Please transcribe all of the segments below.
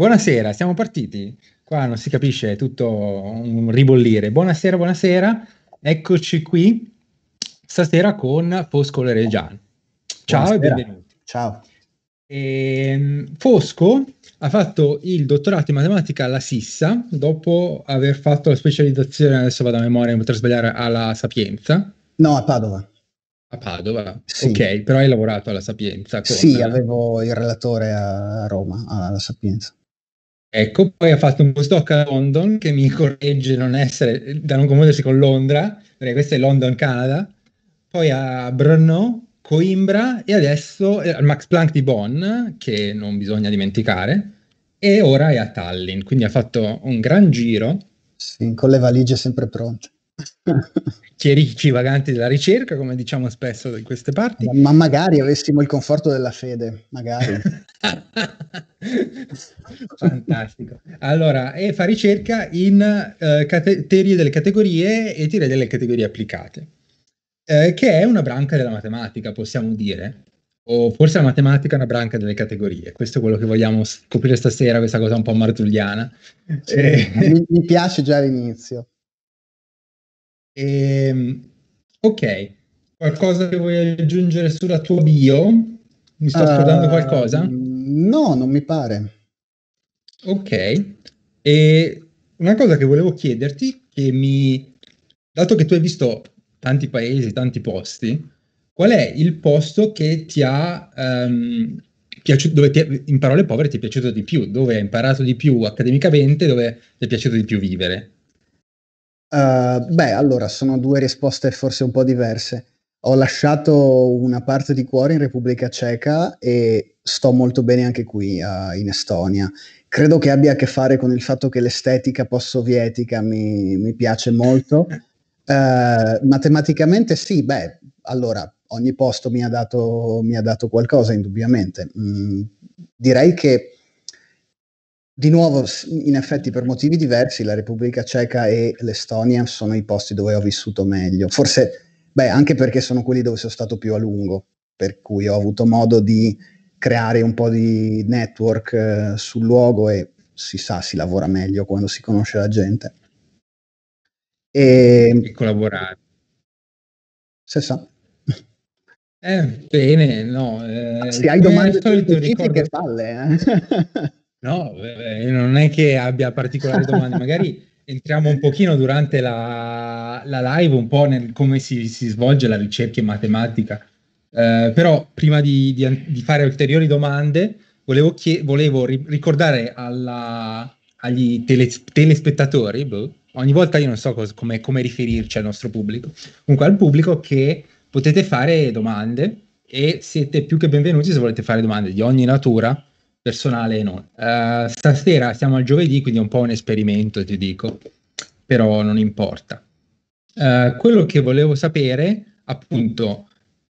Buonasera, siamo partiti. Qua non si capisce, è tutto un ribollire. Buonasera, buonasera. Eccoci qui stasera con Fosco Leregiano. Ciao buonasera. e benvenuti. Ciao. E, ehm, Fosco ha fatto il dottorato in matematica alla Sissa dopo aver fatto la specializzazione, adesso vado a memoria, potrei sbagliare, alla Sapienza. No, a Padova. A Padova, sì. ok, però hai lavorato alla Sapienza. Con... Sì, avevo il relatore a Roma, alla Sapienza. Ecco, poi ha fatto un postdoc a London che mi corregge non essere, da non confondersi con Londra, perché questo è London, Canada, poi a Brno, Coimbra e adesso eh, al Max Planck di Bonn, che non bisogna dimenticare, e ora è a Tallinn, quindi ha fatto un gran giro. Sì, con le valigie sempre pronte. Chierici vaganti della ricerca, come diciamo spesso in queste parti. Ma magari avessimo il conforto della fede, magari. Fantastico. Allora, e fa ricerca in eh, cate- teorie delle categorie e teorie delle categorie applicate, eh, che è una branca della matematica, possiamo dire. O forse la matematica è una branca delle categorie. Questo è quello che vogliamo scoprire stasera, questa cosa un po' martugliana. Sì, eh. mi, mi piace già l'inizio. E, ehm, ok, qualcosa che vuoi aggiungere sulla tua bio? Mi sto scordando ehm, qualcosa? No, non mi pare. Ok, e una cosa che volevo chiederti, che mi... dato che tu hai visto tanti paesi, tanti posti, qual è il posto che ti ha... Um, ehm, piaciuto, dove ti, in parole povere ti è piaciuto di più, dove hai imparato di più accademicamente, dove ti è piaciuto di più vivere? Uh, beh, allora, sono due risposte forse un po' diverse. Ho lasciato una parte di cuore in Repubblica Ceca e sto molto bene anche qui uh, in Estonia. Credo che abbia a che fare con il fatto che l'estetica post-sovietica mi, mi piace molto. Uh, matematicamente sì, beh, allora, ogni posto mi ha dato, mi ha dato qualcosa, indubbiamente. Mm, direi che di nuovo, in effetti, per motivi diversi, la Repubblica Ceca e l'Estonia sono i posti dove ho vissuto meglio. Forse, beh, anche perché sono quelli dove sono stato più a lungo, per cui ho avuto modo di creare un po' di network eh, sul luogo e si sa, si lavora meglio quando si conosce la gente. E, ehm, e collaborare. Se sa. Eh, bene, no. Ah, eh, Se hai domande specifiche, ricordo... palle. Eh? No, eh, eh, non è che abbia particolari domande, magari entriamo un pochino durante la, la live, un po' nel come si, si svolge la ricerca in matematica. Eh, però prima di, di, di, fare ulteriori domande, volevo, chie- volevo ri- ricordare alla, agli tele- telespettatori, boh, ogni volta io non so cos- come, come riferirci al nostro pubblico, comunque al pubblico che potete fare domande e siete più che benvenuti se volete fare domande di ogni natura personale e non. Uh, eh, stasera siamo al giovedì, quindi è un po' un esperimento, ti dico, però non importa. Uh, quello che volevo sapere, appunto,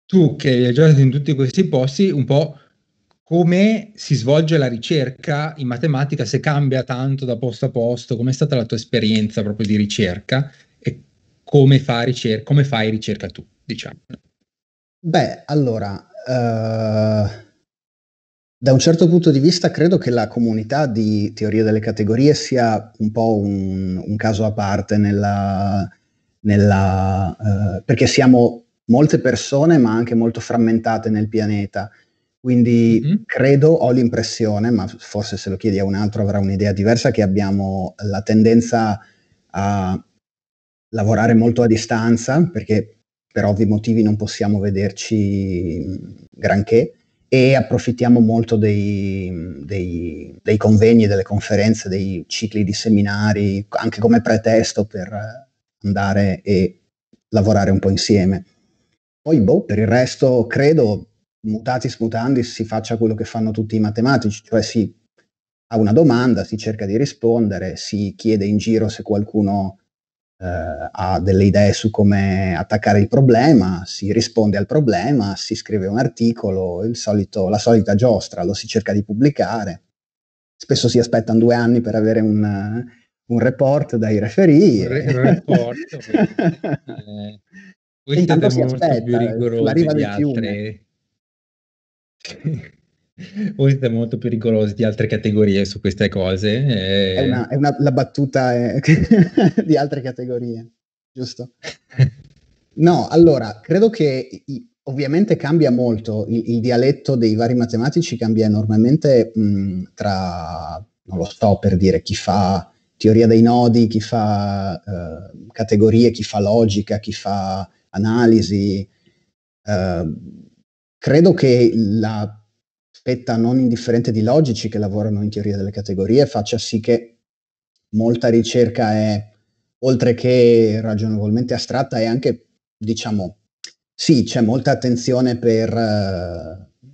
tu che hai viaggiato in tutti questi posti, un po' come si svolge la ricerca in matematica, se cambia tanto da posto a posto, com'è stata la tua esperienza proprio di ricerca e come, fa ricer- come fai ricerca tu, diciamo. Beh, allora, uh da un certo punto di vista credo che la comunità di teoria delle categorie sia un po' un, un caso a parte nella, nella, eh, perché siamo molte persone ma anche molto frammentate nel pianeta. Quindi mm-hmm. credo, ho l'impressione, ma forse se lo chiedi a un altro avrà un'idea diversa, che abbiamo la tendenza a lavorare molto a distanza, perché per ovvi motivi non possiamo vederci mm, granché, e approfittiamo molto dei, dei, dei convegni, delle conferenze, dei cicli di seminari, anche come pretesto per andare e lavorare un po' insieme. Poi, boh, per il resto, credo, mutatis mutandis, si faccia quello che fanno tutti i matematici, cioè si ha una domanda, si cerca di rispondere, si chiede in giro se qualcuno eh, ha delle idee su come attaccare il problema, si risponde al problema, si scrive un articolo, solito, la solita giostra, lo si cerca di pubblicare. Spesso si aspettano due anni per avere un, un report dai referì. Un report, eh, questo è molto aspetta, eh, più rigoroso degli altri voi siete molto pericolosi di altre categorie su queste cose. E... Eh. È, una, è una, la battuta è... Eh, di altre categorie, giusto? No, allora, credo che ovviamente cambia molto, il, il dialetto dei vari matematici cambia enormemente mh, tra, non lo so per dire, chi fa teoria dei nodi, chi fa eh, categorie, chi fa logica, chi fa analisi. Eh, credo che la fetta non indifferente di logici che lavorano in teoria delle categorie faccia sì che molta ricerca è, oltre che ragionevolmente astratta, è anche, diciamo, sì, c'è molta attenzione per uh,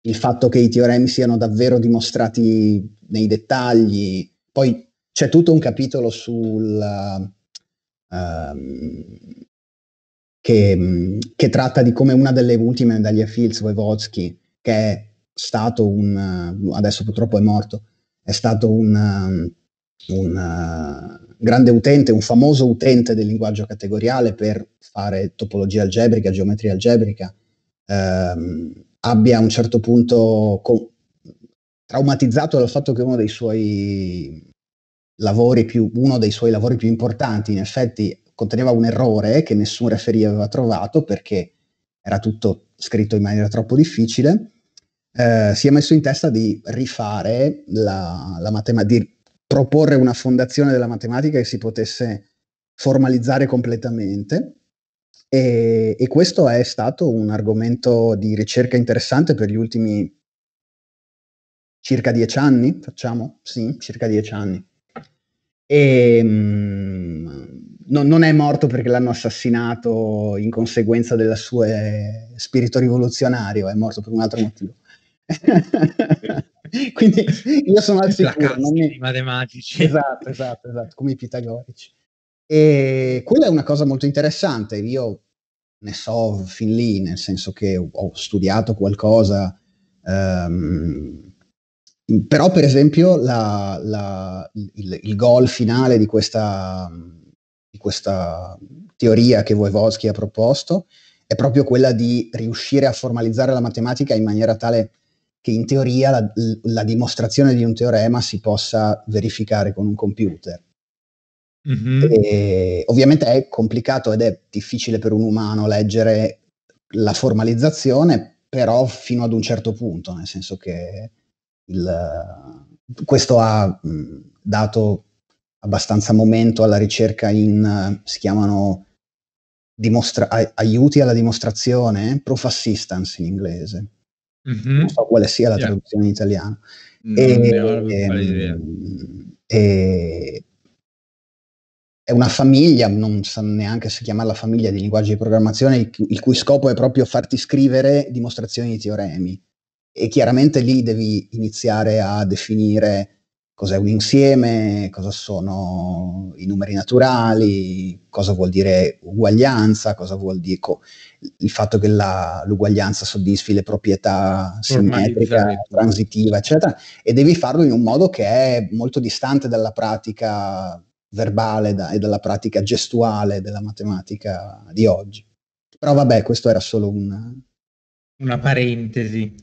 il fatto che i teoremi siano davvero dimostrati nei dettagli. Poi c'è tutto un capitolo sul... Uh, che, che, tratta di come una delle ultime medaglie Fields Voivodsky, che è stato un, adesso purtroppo è morto, è stato un, un grande utente, un famoso utente del linguaggio categoriale per fare topologia algebrica, geometria algebrica, ehm, abbia a un certo punto co- traumatizzato dal fatto che uno dei suoi lavori più, uno dei suoi lavori più importanti, in effetti, conteneva un errore che nessun referee aveva trovato perché era tutto scritto in maniera troppo difficile eh, si è messo in testa di rifare la, la matematica, di proporre una fondazione della matematica che si potesse formalizzare completamente. E, e, questo è stato un argomento di ricerca interessante per gli ultimi circa dieci anni, facciamo? Sì, circa dieci anni. E, mh, no, non è morto perché l'hanno assassinato in conseguenza del suo eh, spirito rivoluzionario, è morto per un altro motivo. Quindi io sono al sicuro. Non i matematici. Esatto, esatto, esatto, come i pitagorici. E quella è una cosa molto interessante. Io ne so fin lì, nel senso che ho studiato qualcosa. Um, però, per esempio, la, la, il, il gol finale di questa, di questa teoria che Voivoschi ha proposto è proprio quella di riuscire a formalizzare la matematica in maniera tale che in teoria la, la, dimostrazione di un teorema si possa verificare con un computer. Mm-hmm. E, ovviamente è complicato ed è difficile per un umano leggere la formalizzazione, però fino ad un certo punto, nel senso che il, questo ha mh, mm, dato abbastanza momento alla ricerca in, si chiamano dimostra- aiuti alla dimostrazione, proof assistance in inglese, mm-hmm. non so quale sia la yeah. traduzione in italiano. Mm, non e, ehm, e, è una famiglia, non so neanche se chiamarla famiglia di linguaggi di programmazione, il cui scopo è proprio farti scrivere dimostrazioni di teoremi. E chiaramente lì devi iniziare a definire cos'è un insieme, cosa sono i numeri naturali, cosa vuol dire uguaglianza, cosa vuol dire co- il fatto che la, l'uguaglianza soddisfi le proprietà simmetriche, certo. transitiva, eccetera, e devi farlo in un modo che è molto distante dalla pratica verbale da, e dalla pratica gestuale della matematica di oggi. Però vabbè, questo era solo un... Una parentesi.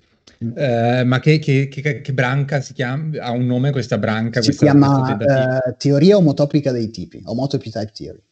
Eh, ma che, che, che, che, branca si chiama? Ha un nome questa branca? Si questa, chiama uh, teoria omotopica dei tipi, omotopy type theory.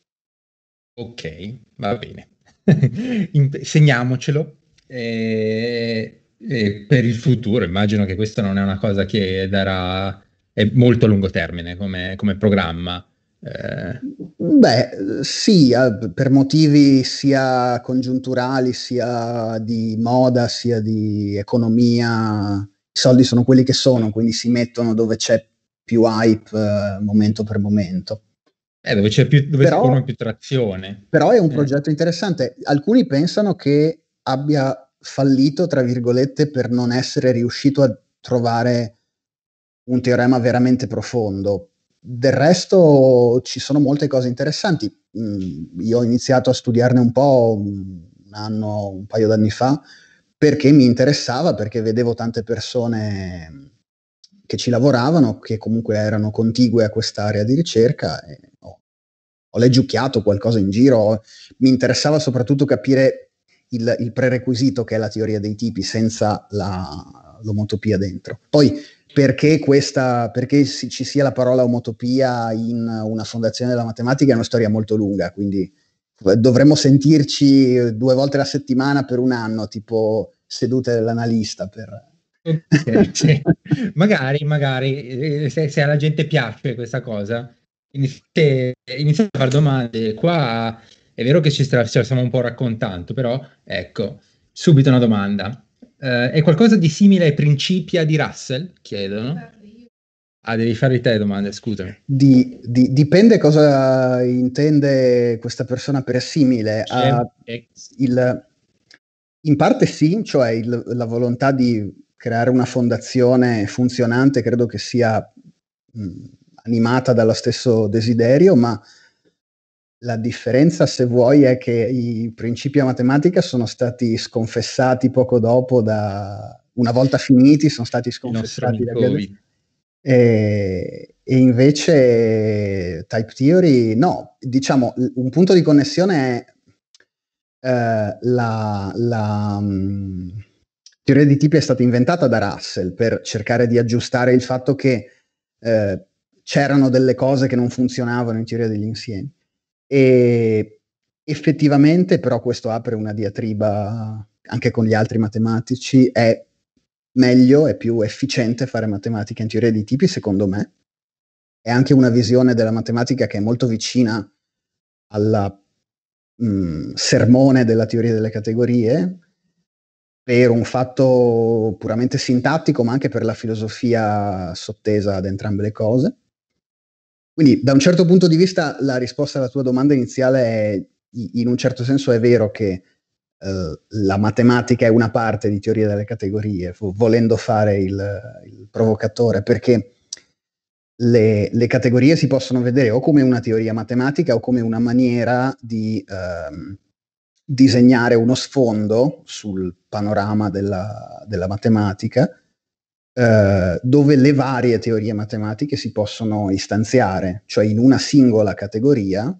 Ok, va bene. Segniamocelo. E, eh, e per il futuro immagino che questa non è una cosa che darà è molto a lungo termine come, come programma eh, beh, sì, eh, per motivi sia congiunturali, sia di moda, sia di economia, i soldi sono quelli che sono, quindi si mettono dove c'è più hype eh, momento per momento. Eh, dove c'è più, dove però, più trazione. Però è un progetto interessante. Alcuni pensano che abbia fallito, tra virgolette, per non essere riuscito a trovare un teorema veramente profondo, del resto ci sono molte cose interessanti. Mm, io ho iniziato a studiarne un po' mm, un anno, un paio d'anni fa, perché mi interessava, perché vedevo tante persone mm, che ci lavoravano, che comunque erano contigue a quest'area di ricerca. E ho, ho leggiucchiato qualcosa in giro, mi interessava soprattutto capire il, il prerequisito che è la teoria dei tipi senza la, l'omotopia dentro. Poi perché, questa, perché ci sia la parola omotopia in una fondazione della matematica è una storia molto lunga, quindi dovremmo sentirci due volte la settimana per un anno, tipo sedute dell'analista per... sì, sì. magari, magari, eh, se, se, alla gente piace questa cosa, iniziate, iniziate, a fare domande. Qua è vero che ci stiamo un po' raccontando, però ecco, subito una domanda. Eh, è qualcosa di simile ai principi di Russell? Chiedono. Ah, devi fare te domande, scusami. Di, di, dipende cosa intende questa persona per simile. Cioè, il, in parte sì, cioè il, la volontà di creare una fondazione funzionante credo che sia mh, mm, animata dallo stesso desiderio, ma la differenza, se vuoi, è che i principi a matematica sono stati sconfessati poco dopo, da, una volta finiti, sono stati sconfessati da Gadamer. E, e, invece Type Theory, no, diciamo, un punto di connessione è eh, la, la um, teoria di tipi è stata inventata da Russell per cercare di aggiustare il fatto che eh, c'erano delle cose che non funzionavano in teoria degli insiemi. E effettivamente però questo apre una diatriba anche con gli altri matematici, è meglio, è più efficiente fare matematica in teoria dei tipi, secondo me. È anche una visione della matematica che è molto vicina al mm, sermone della teoria delle categorie, per un fatto puramente sintattico, ma anche per la filosofia sottesa ad entrambe le cose. Quindi da un certo punto di vista la risposta alla tua domanda iniziale è, in un certo senso è vero che eh, la matematica è una parte di teoria delle categorie, volendo fare il, il provocatore, perché le, le, categorie si possono vedere o come una teoria matematica o come una maniera di ehm, disegnare uno sfondo sul panorama della, della matematica eh, dove le varie teorie matematiche si possono istanziare, cioè in una singola categoria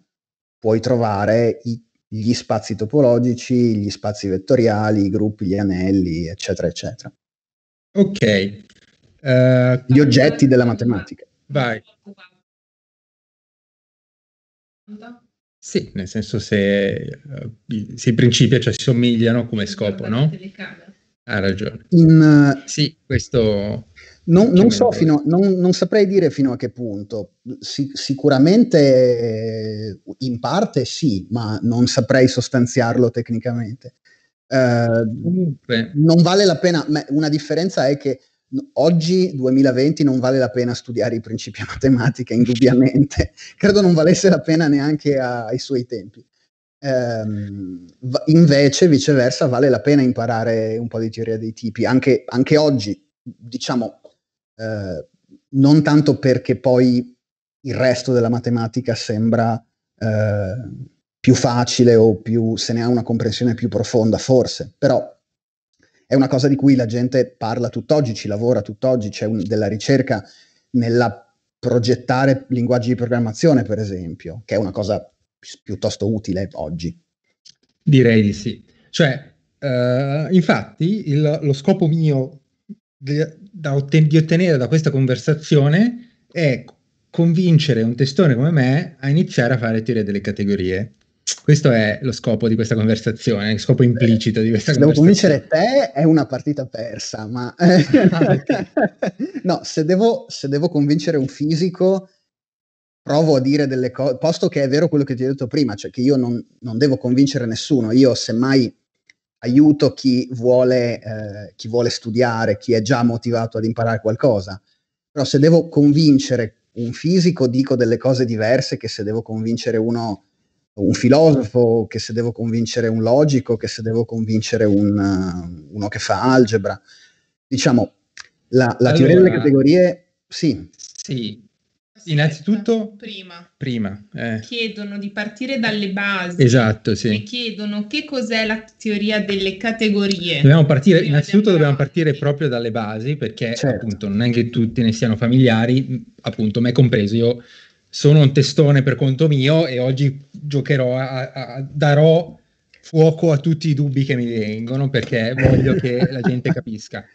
puoi trovare i, gli spazi topologici, gli spazi vettoriali, i gruppi, gli anelli, eccetera, eccetera. Ok. Uh, gli oggetti della matematica. Vai. Sì, nel senso se uh, i, se i principi cioè, si somigliano come scopo, no? Telecamera. Ha ragione. In, eh, sì, questo... Non, non so fino, non, non, saprei dire fino a che punto. Si, sicuramente eh, in parte sì, ma non saprei sostanziarlo tecnicamente. Eh, Dunque. non vale la pena, una differenza è che oggi 2020 non vale la pena studiare i principi a matematica indubbiamente credo non valesse la pena neanche a, ai suoi tempi Ehm, invece, viceversa, vale la pena imparare un po' di teoria dei tipi, anche, anche oggi, diciamo, eh, non tanto perché poi il resto della matematica sembra eh, più facile o più, se ne ha una comprensione più profonda, forse, però è una cosa di cui la gente parla tutt'oggi, ci lavora tutt'oggi, c'è un, della ricerca nella progettare linguaggi di programmazione, per esempio, che è una cosa piuttosto utile oggi. Direi di sì. Cioè, eh, infatti, il, lo scopo mio di, otten- di ottenere da questa conversazione è convincere un testone come me a iniziare a fare teoria delle categorie. Questo è lo scopo di questa conversazione, il scopo implicito di questa se conversazione. Se devo convincere te è una partita persa, ma... Ah, no, se devo, se devo convincere un fisico provo a dire delle cose, posto che è vero quello che ti ho detto prima, cioè che io non, non devo convincere nessuno, io semmai aiuto chi vuole, eh, chi vuole studiare, chi è già motivato ad imparare qualcosa, però se devo convincere un fisico dico delle cose diverse che se devo convincere uno, un filosofo, che se devo convincere un logico, che se devo convincere un, uno che fa algebra. Diciamo, la, la allora, teoria delle categorie, sì. Sì, innanzitutto prima, prima eh. chiedono di partire dalle basi. Esatto, sì. E chiedono che cos'è la teoria delle categorie. Dobbiamo partire, innanzitutto dobbiamo partire proprio dalle basi perché certo. appunto non è che tutti ne siano familiari, appunto me compreso, io sono un testone per conto mio e oggi giocherò a, a darò fuoco a tutti i dubbi che mi vengono perché voglio che la gente capisca.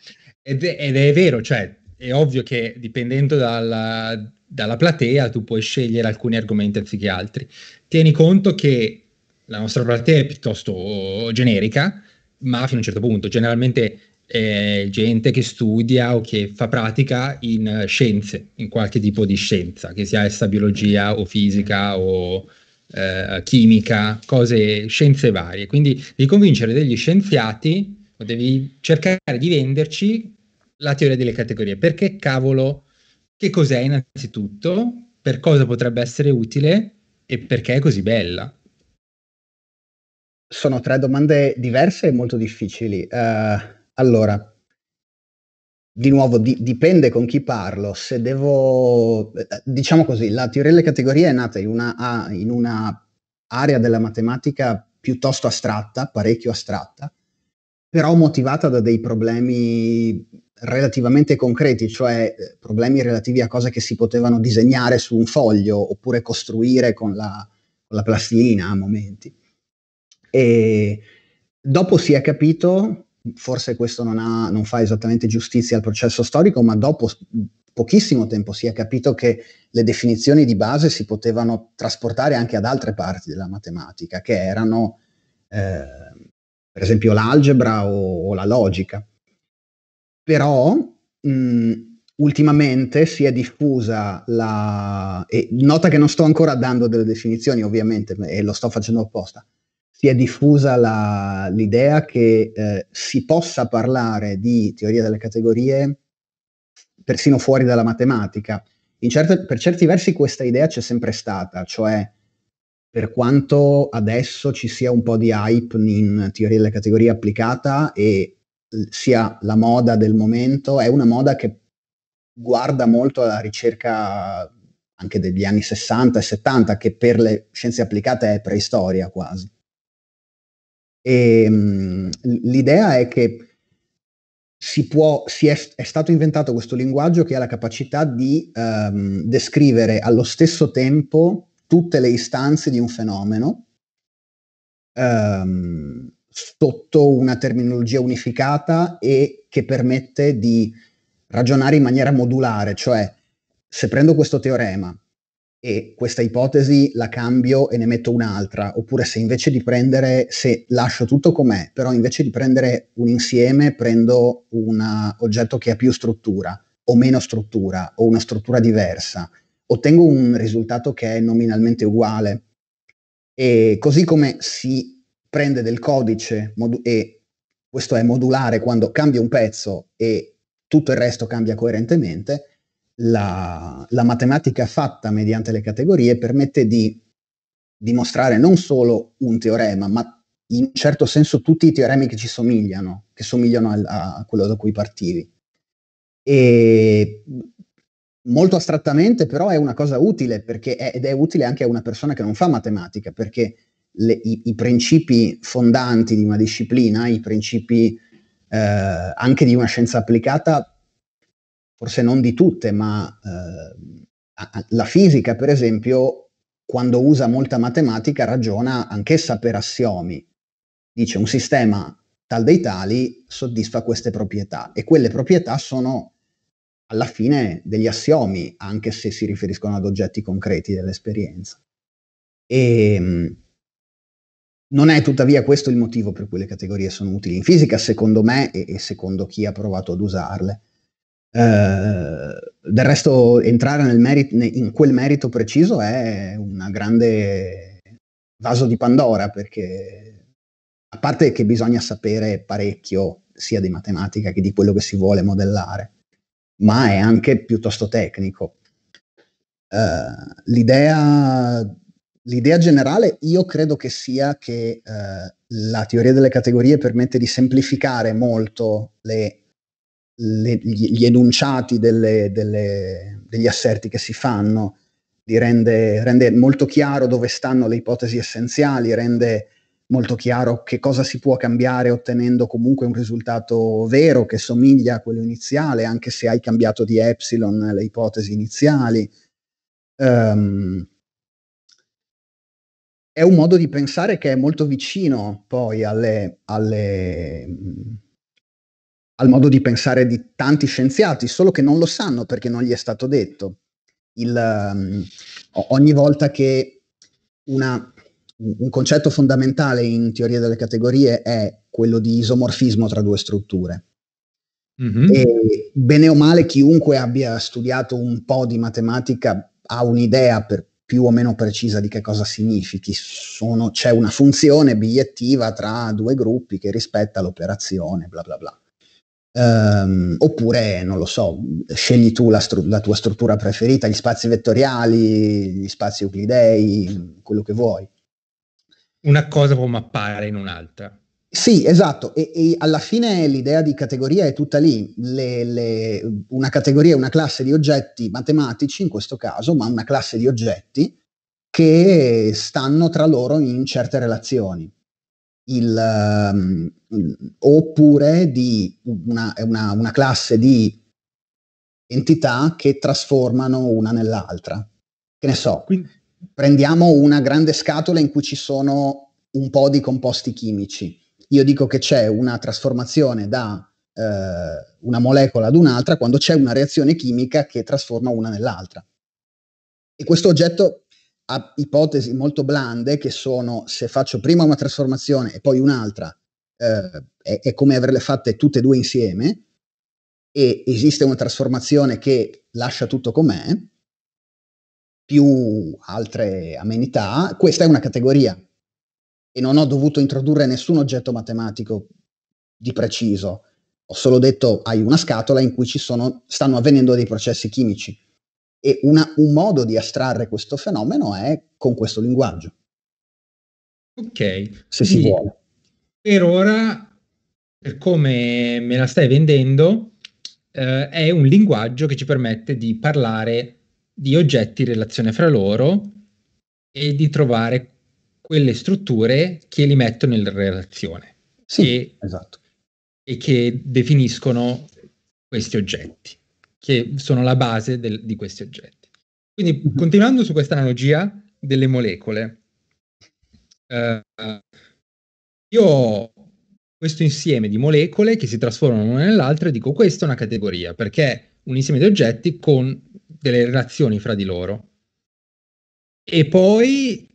Ed è, ed è vero, cioè è ovvio che dipendendo dalla, dalla platea tu puoi scegliere alcuni argomenti anziché altri. Tieni conto che la nostra platea è piuttosto generica, ma fino a un certo punto, generalmente eh, gente che studia o che fa pratica in eh, scienze, in qualche tipo di scienza, che sia essa biologia o fisica o eh, chimica, cose, scienze varie. Quindi devi convincere degli scienziati o devi cercare di venderci la teoria delle categorie. Perché cavolo, che cos'è innanzitutto, per cosa potrebbe essere utile e perché è così bella? Sono tre domande diverse e molto difficili. Uh, allora, di nuovo di, dipende con chi parlo. Se devo, eh, diciamo così, la teoria delle categorie è nata in una, in una area della matematica piuttosto astratta, parecchio astratta, però motivata da dei problemi relativamente concreti, cioè eh, problemi relativi a cose che si potevano disegnare su un foglio oppure costruire con la, con la plastilina a momenti. E dopo si è capito, forse questo non, ha, non fa esattamente giustizia al processo storico, ma dopo pochissimo tempo si è capito che le definizioni di base si potevano trasportare anche ad altre parti della matematica, che erano eh, per esempio l'algebra o, o la logica però mh, ultimamente si è diffusa la... E nota che non sto ancora dando delle definizioni ovviamente, e lo sto facendo apposta, si è diffusa la, l'idea che eh, si possa parlare di teoria delle categorie persino fuori dalla matematica. Certe, per certi versi questa idea c'è sempre stata, cioè per quanto adesso ci sia un po' di hype in teoria delle categorie applicata e sia la moda del momento, è una moda che guarda molto alla ricerca anche degli anni 60 e 70, che per le scienze applicate è preistoria quasi. E, ehm, mh, l'idea è che si può, si è, è, stato inventato questo linguaggio che ha la capacità di ehm, descrivere allo stesso tempo tutte le istanze di un fenomeno ehm, sotto una terminologia unificata e che permette di ragionare in maniera modulare, cioè se prendo questo teorema e questa ipotesi la cambio e ne metto un'altra, oppure se invece di prendere, se lascio tutto com'è, però invece di prendere un insieme prendo un oggetto che ha più struttura o meno struttura o una struttura diversa, ottengo un risultato che è nominalmente uguale. E così come si prende del codice modu- e questo è modulare quando cambia un pezzo e tutto il resto cambia coerentemente, la, la matematica fatta mediante le categorie permette di dimostrare non solo un teorema, ma in un certo senso tutti i teoremi che ci somigliano, che somigliano a, a quello da cui partivi. E molto astrattamente, però, è una cosa utile perché è, ed è utile anche a una persona che non fa matematica, perché le, i, i, principi fondanti di una disciplina, i principi eh, anche di una scienza applicata, forse non di tutte, ma eh, la fisica, per esempio, quando usa molta matematica, ragiona anch'essa per assiomi. Dice un sistema tal dei tali soddisfa queste proprietà e quelle proprietà sono alla fine degli assiomi, anche se si riferiscono ad oggetti concreti dell'esperienza. E, non è tuttavia questo il motivo per cui le categorie sono utili in fisica, secondo me e, e secondo chi ha provato ad usarle. Uh, del resto entrare nel merito, in quel merito preciso è un grande vaso di Pandora perché a parte che bisogna sapere parecchio sia di matematica che di quello che si vuole modellare, ma è anche piuttosto tecnico. Uh, l'idea l'idea generale io credo che sia che eh, la teoria delle categorie permette di semplificare molto le, le, gli, enunciati delle, delle, degli asserti che si fanno, rende, rende, molto chiaro dove stanno le ipotesi essenziali, rende molto chiaro che cosa si può cambiare ottenendo comunque un risultato vero che somiglia a quello iniziale, anche se hai cambiato di epsilon le ipotesi iniziali. Um, è un modo di pensare che è molto vicino poi alle, alle, mm, al modo di pensare di tanti scienziati, solo che non lo sanno perché non gli è stato detto. Il, um, ogni volta che una, un concetto fondamentale in teoria delle categorie è quello di isomorfismo tra due strutture. Mm-hmm. E bene o male chiunque abbia studiato un po' di matematica ha un'idea per più o meno precisa di che cosa significhi. Sono, c'è una funzione bigliettiva tra due gruppi che rispetta l'operazione, bla bla bla. Um, oppure, non lo so, scegli tu la, stru- la, tua struttura preferita, gli spazi vettoriali, gli spazi euclidei, quello che vuoi. Una cosa può mappare in un'altra. Sì, esatto, e, e, alla fine l'idea di categoria è tutta lì, le, le, una categoria è una classe di oggetti matematici in questo caso, ma una classe di oggetti che stanno tra loro in certe relazioni. Il, um, oppure di una, una, una classe di entità che trasformano una nell'altra. Che ne so, Quindi... prendiamo una grande scatola in cui ci sono un po' di composti chimici io dico che c'è una trasformazione da eh, una molecola ad un'altra quando c'è una reazione chimica che trasforma una nell'altra. E questo oggetto ha ipotesi molto blande che sono se faccio prima una trasformazione e poi un'altra, eh, è, è, come averle fatte tutte e due insieme, e esiste una trasformazione che lascia tutto com'è, più altre amenità, questa è una categoria e non ho dovuto introdurre nessun oggetto matematico di preciso. Ho solo detto hai una scatola in cui ci sono, stanno avvenendo dei processi chimici. E una, un modo di astrarre questo fenomeno è con questo linguaggio. Ok. Se si vuole. Per ora, per come me la stai vendendo, eh, è un linguaggio che ci permette di parlare di oggetti in relazione fra loro e di trovare quelle strutture che li mettono in relazione. Sì, e, esatto. E che definiscono questi oggetti, che sono la base del, di questi oggetti. Quindi, mm-hmm. continuando su questa analogia delle molecole, eh, io ho questo insieme di molecole che si trasformano l'una nell'altra e dico questa è una categoria, perché è un insieme di oggetti con delle relazioni fra di loro. E poi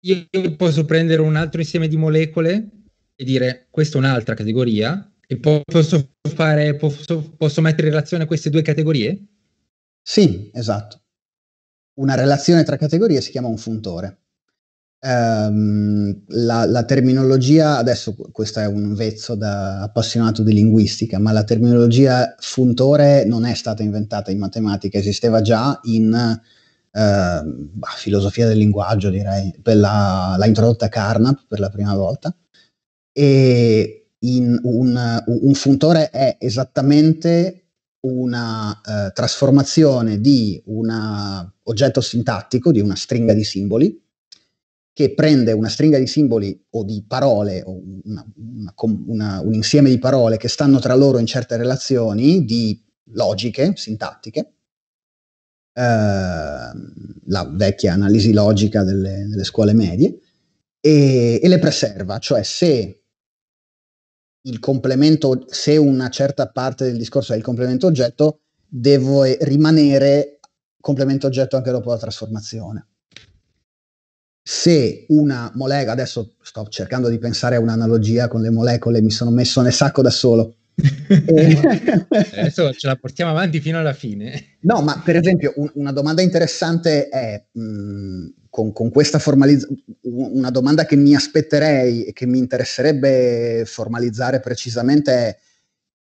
io posso prendere un altro insieme di molecole e dire questa è un'altra categoria e posso, fare, posso, posso mettere in relazione queste due categorie? Sì, esatto. Una relazione tra categorie si chiama un funtore. Um, la, la, terminologia, adesso questo è un vezzo da appassionato di linguistica, ma la terminologia funtore non è stata inventata in matematica, esisteva già in Ehm, bah, filosofia del linguaggio direi, la, l'ha introdotta Carnap per la prima volta e un, un, funtore è esattamente una eh, trasformazione di un oggetto sintattico, di una stringa di simboli, che prende una stringa di simboli o di parole, o una, una, una, un insieme di parole che stanno tra loro in certe relazioni di logiche sintattiche, Ehm, la vecchia analisi logica delle, delle scuole medie, e, e, le preserva, cioè se il complemento, se una certa parte del discorso è il complemento oggetto, deve eh, rimanere complemento oggetto anche dopo la trasformazione. Se una molecola, adesso sto cercando di pensare a un'analogia con le molecole, mi sono messo nel sacco da solo, eh, adesso ce la portiamo avanti fino alla fine. No, ma per esempio un, una domanda interessante è, mh, mm, con, con, questa formalizzazione, una domanda che mi aspetterei e che mi interesserebbe formalizzare precisamente è,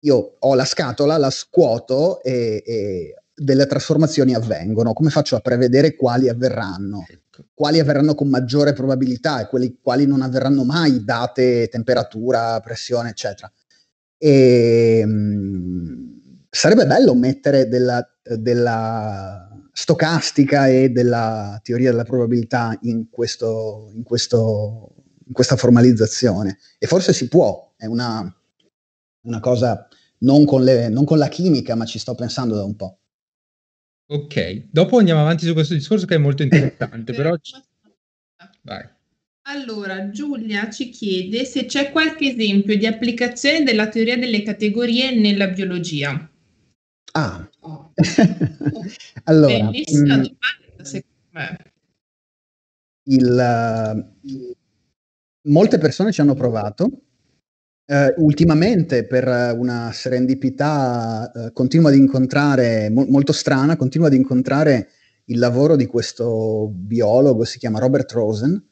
io ho la scatola, la scuoto e, e delle trasformazioni avvengono, come faccio a prevedere quali avverranno? Ecco. Quali avverranno con maggiore probabilità e quelli, quali non avverranno mai, date, temperatura, pressione, eccetera. E, ehm, mh, sarebbe bello mettere della, della, stocastica e della teoria della probabilità in, questo, in, questo, in questa formalizzazione. E forse si può, è una, una cosa non con, le, non con la chimica, ma ci sto pensando da un po'. Ok, dopo andiamo avanti su questo discorso che è molto interessante, però... Vai. Allora, Giulia ci chiede se c'è qualche esempio di applicazione della teoria delle categorie nella biologia. Ah, oh. allora, Il, mm, il, molte persone ci hanno provato. Eh, ultimamente, per una serendipità, eh, continuo ad incontrare, mo- molto strana, continuo ad incontrare il lavoro di questo biologo, si chiama Robert Rosen,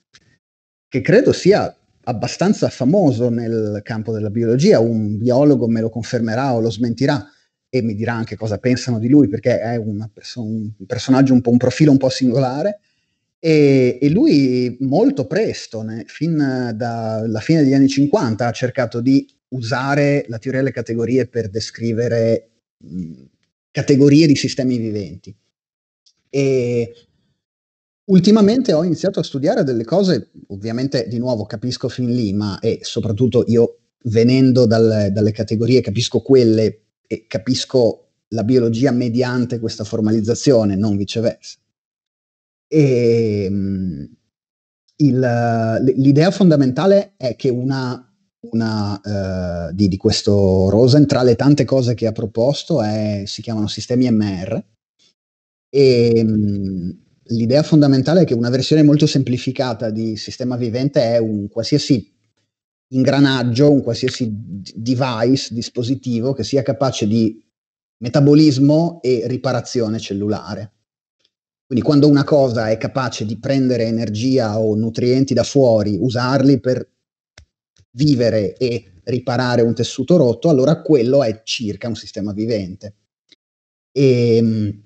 che credo sia abbastanza famoso nel campo della biologia, un biologo me lo confermerà o lo smentirà e mi dirà anche cosa pensano di lui perché è perso- un personaggio un po' un profilo un po' singolare e, e lui molto presto, né, fin dalla fine degli anni 50, ha cercato di usare la teoria delle categorie per descrivere mh, categorie di sistemi viventi. E Ultimamente ho iniziato a studiare delle cose, ovviamente di nuovo capisco fin lì, ma e soprattutto io venendo dal, dalle categorie capisco quelle e capisco la biologia mediante questa formalizzazione, non viceversa. E, ehm, mh, il, l'idea fondamentale è che una, una uh, di, di, questo Rosen, tra le tante cose che ha proposto, è, si chiamano sistemi MR, e, ehm, mh, l'idea fondamentale è che una versione molto semplificata di sistema vivente è un qualsiasi ingranaggio, un qualsiasi device, dispositivo che sia capace di metabolismo e riparazione cellulare. Quindi quando una cosa è capace di prendere energia o nutrienti da fuori, usarli per vivere e riparare un tessuto rotto, allora quello è circa un sistema vivente. E, ehm,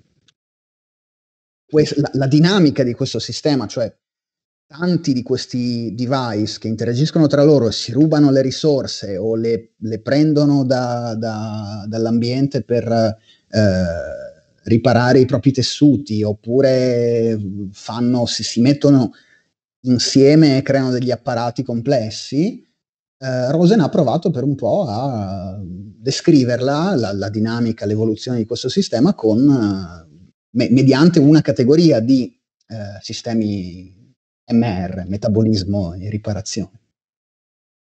la, la dinamica di questo sistema, cioè tanti di questi device che interagiscono tra loro e si rubano le risorse o le, le prendono da, da, dall'ambiente per eh, riparare i propri tessuti oppure fanno, si, si, mettono insieme e creano degli apparati complessi. Eh, Rosen ha provato per un po' a descriverla, la, la dinamica, l'evoluzione di questo sistema con eh, me- mediante una categoria di eh, sistemi MR, metabolismo e riparazione.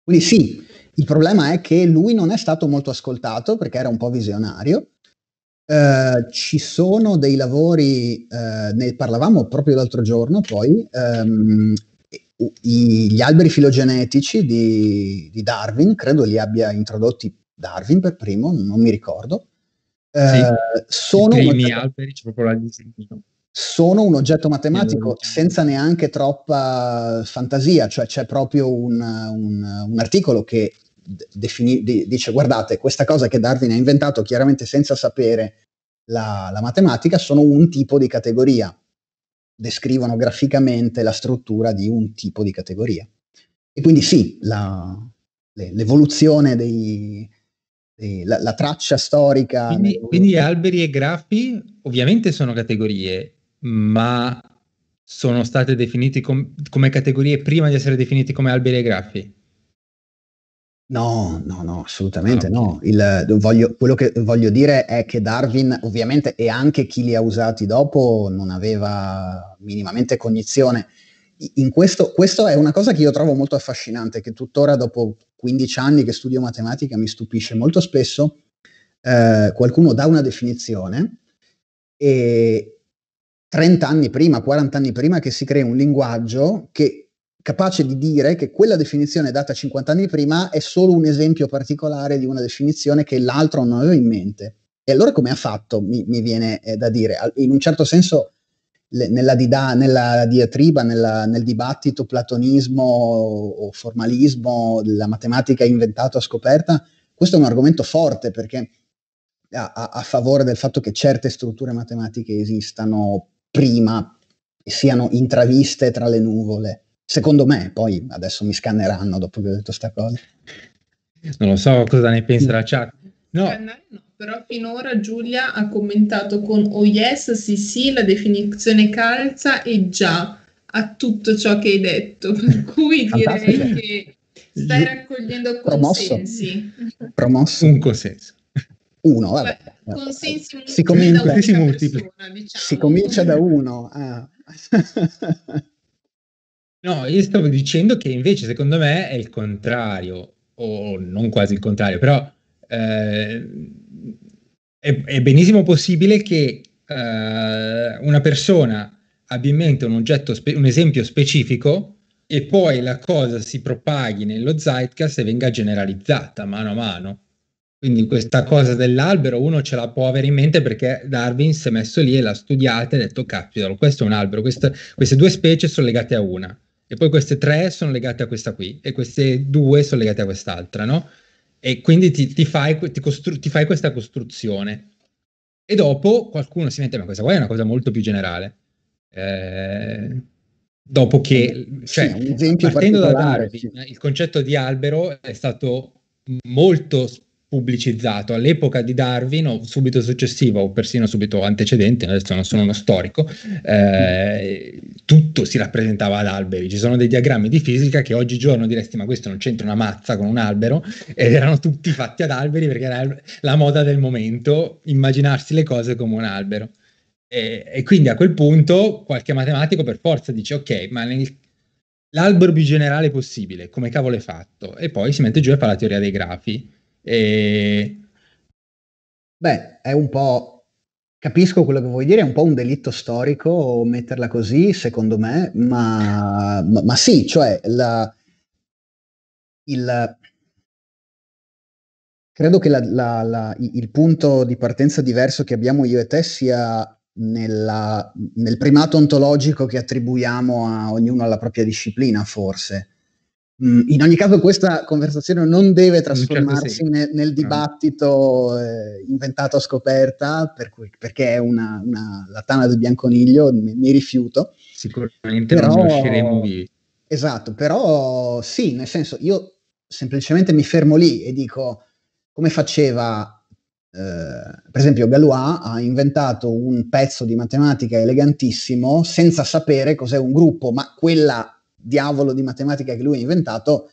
Quindi sì, il problema è che lui non è stato molto ascoltato perché era un po' visionario. Eh, ci sono dei lavori, eh, ne parlavamo proprio l'altro giorno poi, ehm, i, gli alberi filogenetici di, di Darwin, credo li abbia introdotti Darwin per primo, non mi ricordo, sì, eh, sono, primi oggetto, alberi, cioè sono un oggetto matematico senza neanche troppa fantasia, cioè c'è proprio un, un, un articolo che defini, di, dice guardate questa cosa che Darwin ha inventato chiaramente senza sapere la, la matematica sono un tipo di categoria, descrivono graficamente la struttura di un tipo di categoria. E quindi sì, la, l'evoluzione dei, la, la, traccia storica. Quindi, quindi alberi e graffi ovviamente sono categorie, ma sono state definite com- come categorie prima di essere definite come alberi e graffi? No, no, no, ah, assolutamente no. no. Il, voglio, quello che voglio dire è che Darwin, ovviamente, e anche chi li ha usati dopo non aveva minimamente cognizione in questo, questo, è una cosa che io trovo molto affascinante, che tuttora dopo 15 anni che studio matematica mi stupisce molto spesso, eh, qualcuno dà una definizione e 30 anni prima, 40 anni prima che si crea un linguaggio che capace di dire che quella definizione data 50 anni prima è solo un esempio particolare di una definizione che l'altro non aveva in mente. E allora come ha fatto, mi, mi viene eh, da dire, in un certo senso le, nella, dida, nella, diatriba, nella, nel dibattito platonismo o formalismo, la matematica inventata o scoperta, questo è un argomento forte perché a, a, a favore del fatto che certe strutture matematiche esistano prima e siano intraviste tra le nuvole. Secondo me, poi adesso mi scanneranno dopo che ho detto sta cosa. Non lo so cosa ne pensa la chat. No, Scannare no, però finora Giulia ha commentato con oh yes, sì sì, la definizione calza e già a tutto ciò che hai detto, per cui Fantastico. direi che cioè, stai raccogliendo consensi. Promosso, Promosso. un consenso. Uno, vabbè. Cioè, consensi si, comincia, da si, persona, diciamo. si comincia da uno. Ah. no, io stavo dicendo che invece secondo me è il contrario, o non quasi il contrario, però eh, è, è, benissimo possibile che eh, una persona abbia in mente un, spe- un esempio specifico e poi la cosa si propaghi nello zeitgeist e venga generalizzata mano a mano. Quindi questa cosa dell'albero uno ce la può avere in mente perché Darwin si è messo lì e l'ha studiata e ha detto caspita, questo è un albero, queste, queste due specie sono legate a una e poi queste tre sono legate a questa qui e queste due sono legate a quest'altra, no? E quindi ti, ti, fai, ti, costru- ti fai questa costruzione. E dopo qualcuno si mette, ma questa qua è una cosa molto più generale. Eh, dopo che, eh, cioè, sì, partendo da Darwin, sì. il concetto di albero è stato molto spesso pubblicizzato all'epoca di Darwin o subito successivo o persino subito antecedente, adesso non sono uno storico, eh, tutto si rappresentava ad alberi, ci sono dei diagrammi di fisica che oggigiorno diresti ma questo non c'entra una mazza con un albero ed erano tutti fatti ad alberi perché era la moda del momento immaginarsi le cose come un albero. E, e quindi a quel punto qualche matematico per forza dice ok, ma nel, l'albero più generale possibile, come cavolo è fatto? E poi si mette giù e fa la teoria dei grafi e... Beh, è un po'... Capisco quello che vuoi dire, è un po' un delitto storico metterla così, secondo me, ma, ma, ma sì, cioè la, il, credo che la, la, la, il punto di partenza diverso che abbiamo io e te sia nella, nel primato ontologico che attribuiamo a ognuno alla propria disciplina, forse. Mm, in ogni caso questa conversazione non deve certo trasformarsi certo ne, nel ah. dibattito eh, inventato a scoperta, per cui, perché è una, una, la tana del bianconiglio, mi, mi rifiuto. Sicuramente però, non riusciremo lì. Esatto, però sì, nel senso io semplicemente mi fermo lì e dico come faceva, eh, per esempio Galois ha inventato un pezzo di matematica elegantissimo senza sapere cos'è un gruppo, ma quella diavolo di matematica che lui ha inventato,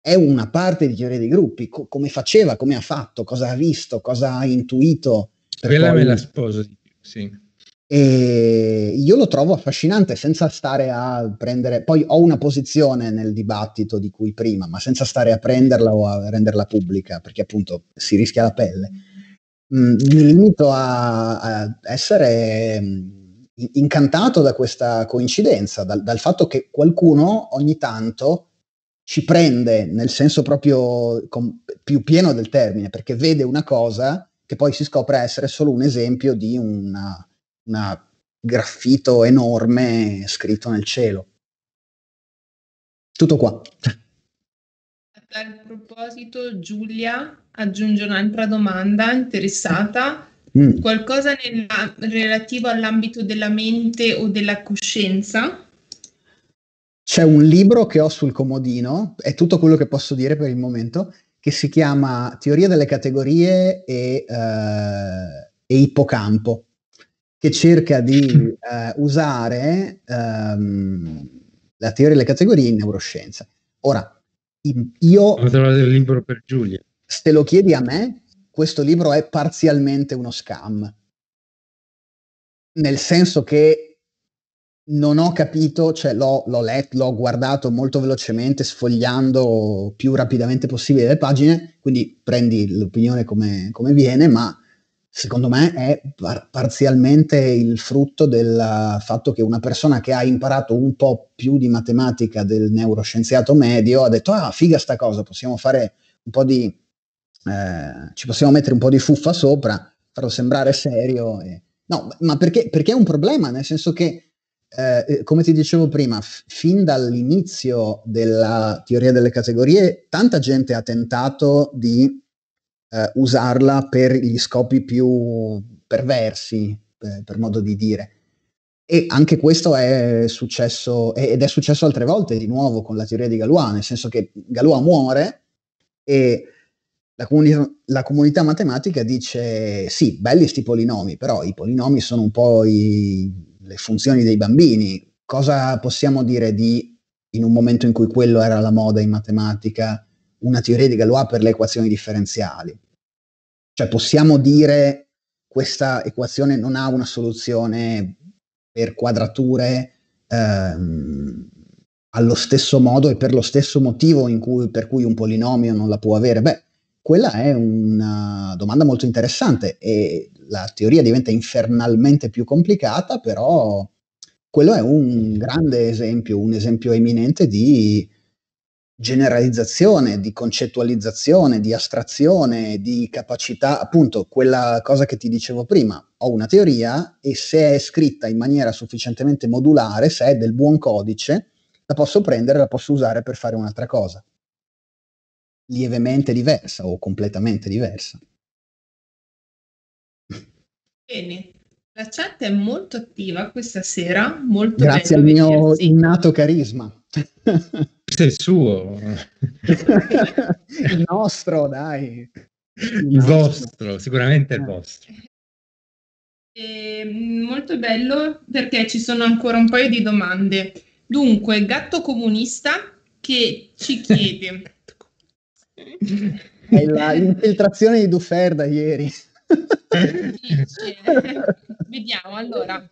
è una parte di teoria dei gruppi, co- come faceva, come ha fatto, cosa ha visto, cosa ha intuito. Quella poi... me la sposo di più, sì. E io lo trovo affascinante senza stare a prendere, poi ho una posizione nel dibattito di cui prima, ma senza stare a prenderla o a renderla pubblica, perché appunto si rischia la pelle. Mm, mi limito a, a essere mm, incantato da questa coincidenza, dal, dal fatto che qualcuno ogni tanto ci prende nel senso proprio com- più pieno del termine, perché vede una cosa che poi si scopre essere solo un esempio di un graffito enorme scritto nel cielo. Tutto qua. A tal proposito, Giulia aggiunge un'altra domanda interessata. Mm. Qualcosa nella, relativo all'ambito della mente o della coscienza? C'è un libro che ho sul comodino, è tutto quello che posso dire per il momento, che si chiama Teoria delle categorie e, uh, e Ippocampo, che cerca di uh, usare um, la teoria delle categorie in neuroscienza. Ora, io... Ho trovato il libro per Giulia. Se lo chiedi a me, questo libro è parzialmente uno scam. Nel senso che non ho capito, cioè l'ho, l'ho letto, l'ho guardato molto velocemente, sfogliando più rapidamente possibile le pagine, quindi prendi l'opinione come, come viene, ma secondo me è par- parzialmente il frutto del fatto che una persona che ha imparato un po' più di matematica del neuroscienziato medio ha detto ah figa sta cosa, possiamo fare un po' di eh, ci possiamo mettere un po' di fuffa sopra, farlo sembrare serio. E... No, ma perché, perché, è un problema, nel senso che, eh, eh, come ti dicevo prima, f- fin dall'inizio della teoria delle categorie, tanta gente ha tentato di eh, usarla per gli scopi più perversi, per, per modo di dire. E anche questo è successo, ed è successo altre volte di nuovo con la teoria di Galois, nel senso che Galois muore e la, comuni- la comunità matematica dice sì, belli sti polinomi, però i polinomi sono un po' i, le funzioni dei bambini. Cosa possiamo dire di, in un momento in cui quello era la moda in matematica, una teoria lo ha per le equazioni differenziali? Cioè possiamo dire questa equazione non ha una soluzione per quadrature ehm, allo stesso modo e per lo stesso motivo cui, per cui un polinomio non la può avere? Beh, quella è una domanda molto interessante e la teoria diventa infernalmente più complicata, però quello è un grande esempio, un esempio eminente di generalizzazione, di concettualizzazione, di astrazione, di capacità, appunto quella cosa che ti dicevo prima, ho una teoria e se è scritta in maniera sufficientemente modulare, se è del buon codice, la posso prendere, la posso usare per fare un'altra cosa lievemente diversa o completamente diversa. Bene, la chat è molto attiva questa sera, molto Grazie al mio innato carisma. Il suo. il nostro, dai. Il, il nostro. vostro, sicuramente il eh. vostro. È mm, molto bello perché ci sono ancora un paio di domande. Dunque, Gatto Comunista che ci chiede È la, l'infiltrazione di Dufer da ieri. Vediamo allora.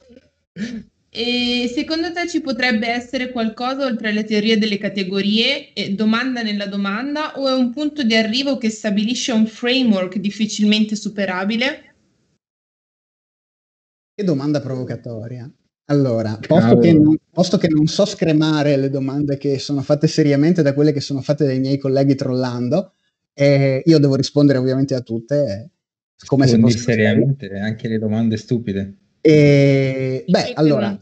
E secondo te ci potrebbe essere qualcosa oltre alle teorie delle categorie, domanda nella domanda, o è un punto di arrivo che stabilisce un framework difficilmente superabile? Che domanda provocatoria. Allora, posto che, non, posto che, non, so scremare le domande che sono fatte seriamente da quelle che sono fatte dai miei colleghi trollando, e io devo rispondere ovviamente a tutte. Come se fosse seriamente anche le domande stupide. E, beh, allora,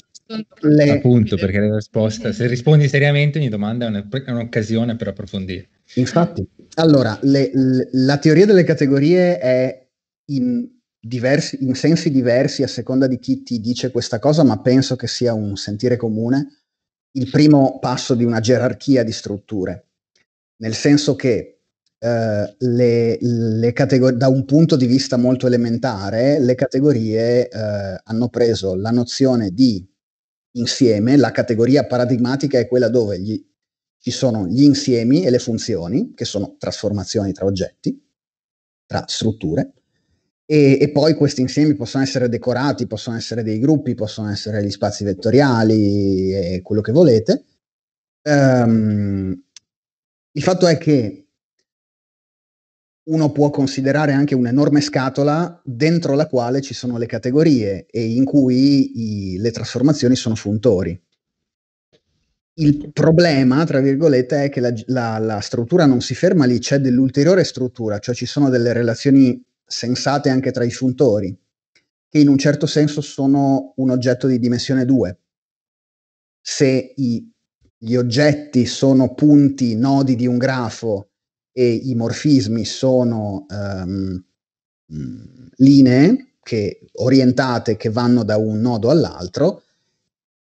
le... appunto perché la risposta, se rispondi seriamente, ogni domanda è, un'occasione per approfondire. Infatti, allora, le, le, la teoria delle categorie è in, diversi, in sensi diversi a seconda di chi ti dice questa cosa, ma penso che sia un sentire comune il primo passo di una gerarchia di strutture. Nel senso che eh, le, le categor- da un punto di vista molto elementare, le categorie eh, hanno preso la nozione di insieme, la categoria paradigmatica è quella dove gli, ci sono gli insiemi e le funzioni, che sono trasformazioni tra oggetti, tra strutture, e, e, poi questi insiemi possono essere decorati, possono essere dei gruppi, possono essere gli spazi vettoriali e quello che volete. Um, il fatto è che uno può considerare anche un'enorme scatola dentro la quale ci sono le categorie e in cui i, le trasformazioni sono funtori. Il problema, tra virgolette, è che la, la, la struttura non si ferma lì, c'è dell'ulteriore struttura, cioè ci sono delle relazioni sensate anche tra i funtori, che in un certo senso sono un oggetto di dimensione 2. Se i, gli oggetti sono punti, nodi di un grafo, e i morfismi sono um, linee che, orientate che vanno da un nodo all'altro,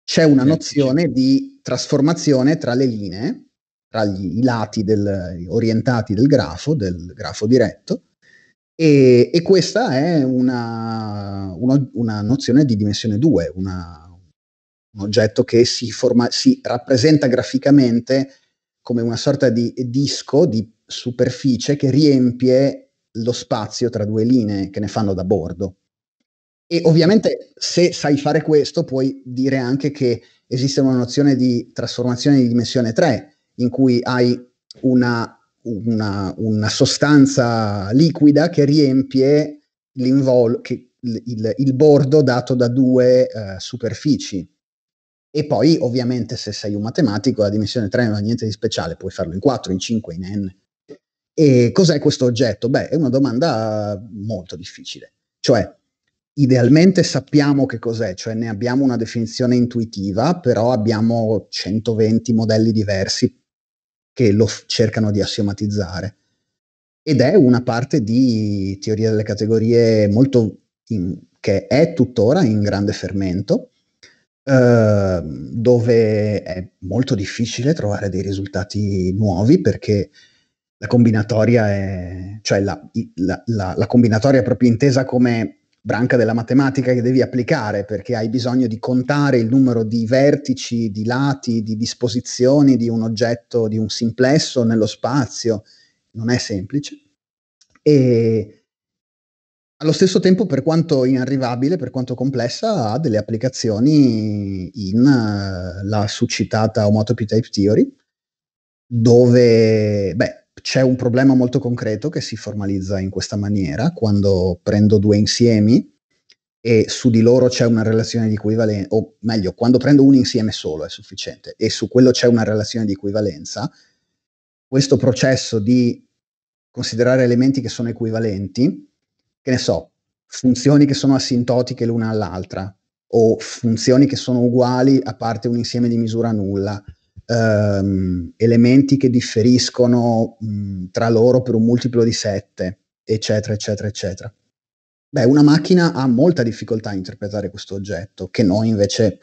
c'è una nozione di trasformazione tra le linee, tra gli, i lati del, orientati del grafo, del grafo diretto, e, e questa è una, uno, una, nozione di dimensione 2, una, un oggetto che si, forma, si rappresenta graficamente come una sorta di disco di superficie che riempie lo spazio tra due linee che ne fanno da bordo. E ovviamente se sai fare questo puoi dire anche che esiste una nozione di trasformazione di dimensione 3 in cui hai una, una, una sostanza liquida che riempie l'invol- che, il, il, bordo dato da due eh, superfici. E poi, ovviamente, se sei un matematico, la dimensione 3 non ha niente di speciale, puoi farlo in 4, in 5, in n. E cos'è questo oggetto? Beh, è una domanda molto difficile. Cioè, idealmente sappiamo che cos'è, cioè ne abbiamo una definizione intuitiva, però abbiamo 120 modelli diversi che lo f- cercano di assiomatizzare. Ed è una parte di teoria delle categorie molto in, che è tuttora in grande fermento, eh, dove è molto difficile trovare dei risultati nuovi perché la combinatoria è, cioè la, la, la, la, combinatoria proprio intesa come branca della matematica che devi applicare perché hai bisogno di contare il numero di vertici, di lati, di disposizioni di un oggetto, di un simplesso nello spazio. Non è semplice. E allo stesso tempo, per quanto inarrivabile, per quanto complessa, ha delle applicazioni in uh, la succitata Omotopi Type Theory, dove, beh, c'è un problema molto concreto che si formalizza in questa maniera, quando prendo due insiemi e su di loro c'è una relazione di equivalenza, o meglio, quando prendo un insieme solo è sufficiente e su quello c'è una relazione di equivalenza, questo processo di considerare elementi che sono equivalenti, che ne so, funzioni che sono asintotiche l'una all'altra o funzioni che sono uguali a parte un insieme di misura nulla, ehm, elementi che differiscono mh, tra loro per un multiplo di 7, eccetera, eccetera, eccetera. Beh, una macchina ha molta difficoltà a interpretare questo oggetto, che noi invece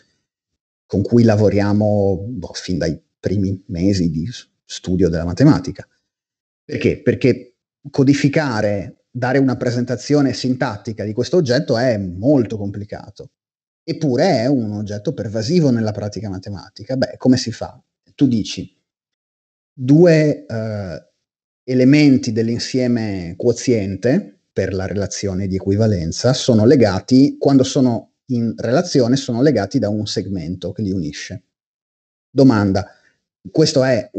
con cui lavoriamo boh, fin dai primi mesi di studio della matematica. Perché? Perché codificare, dare una presentazione sintattica di questo oggetto è molto complicato. Eppure è un oggetto pervasivo nella pratica matematica. Beh, come si fa? tu dici due eh, elementi dell'insieme quoziente per la relazione di equivalenza sono legati, quando sono in relazione, sono legati da un segmento che li unisce. Domanda, questo è,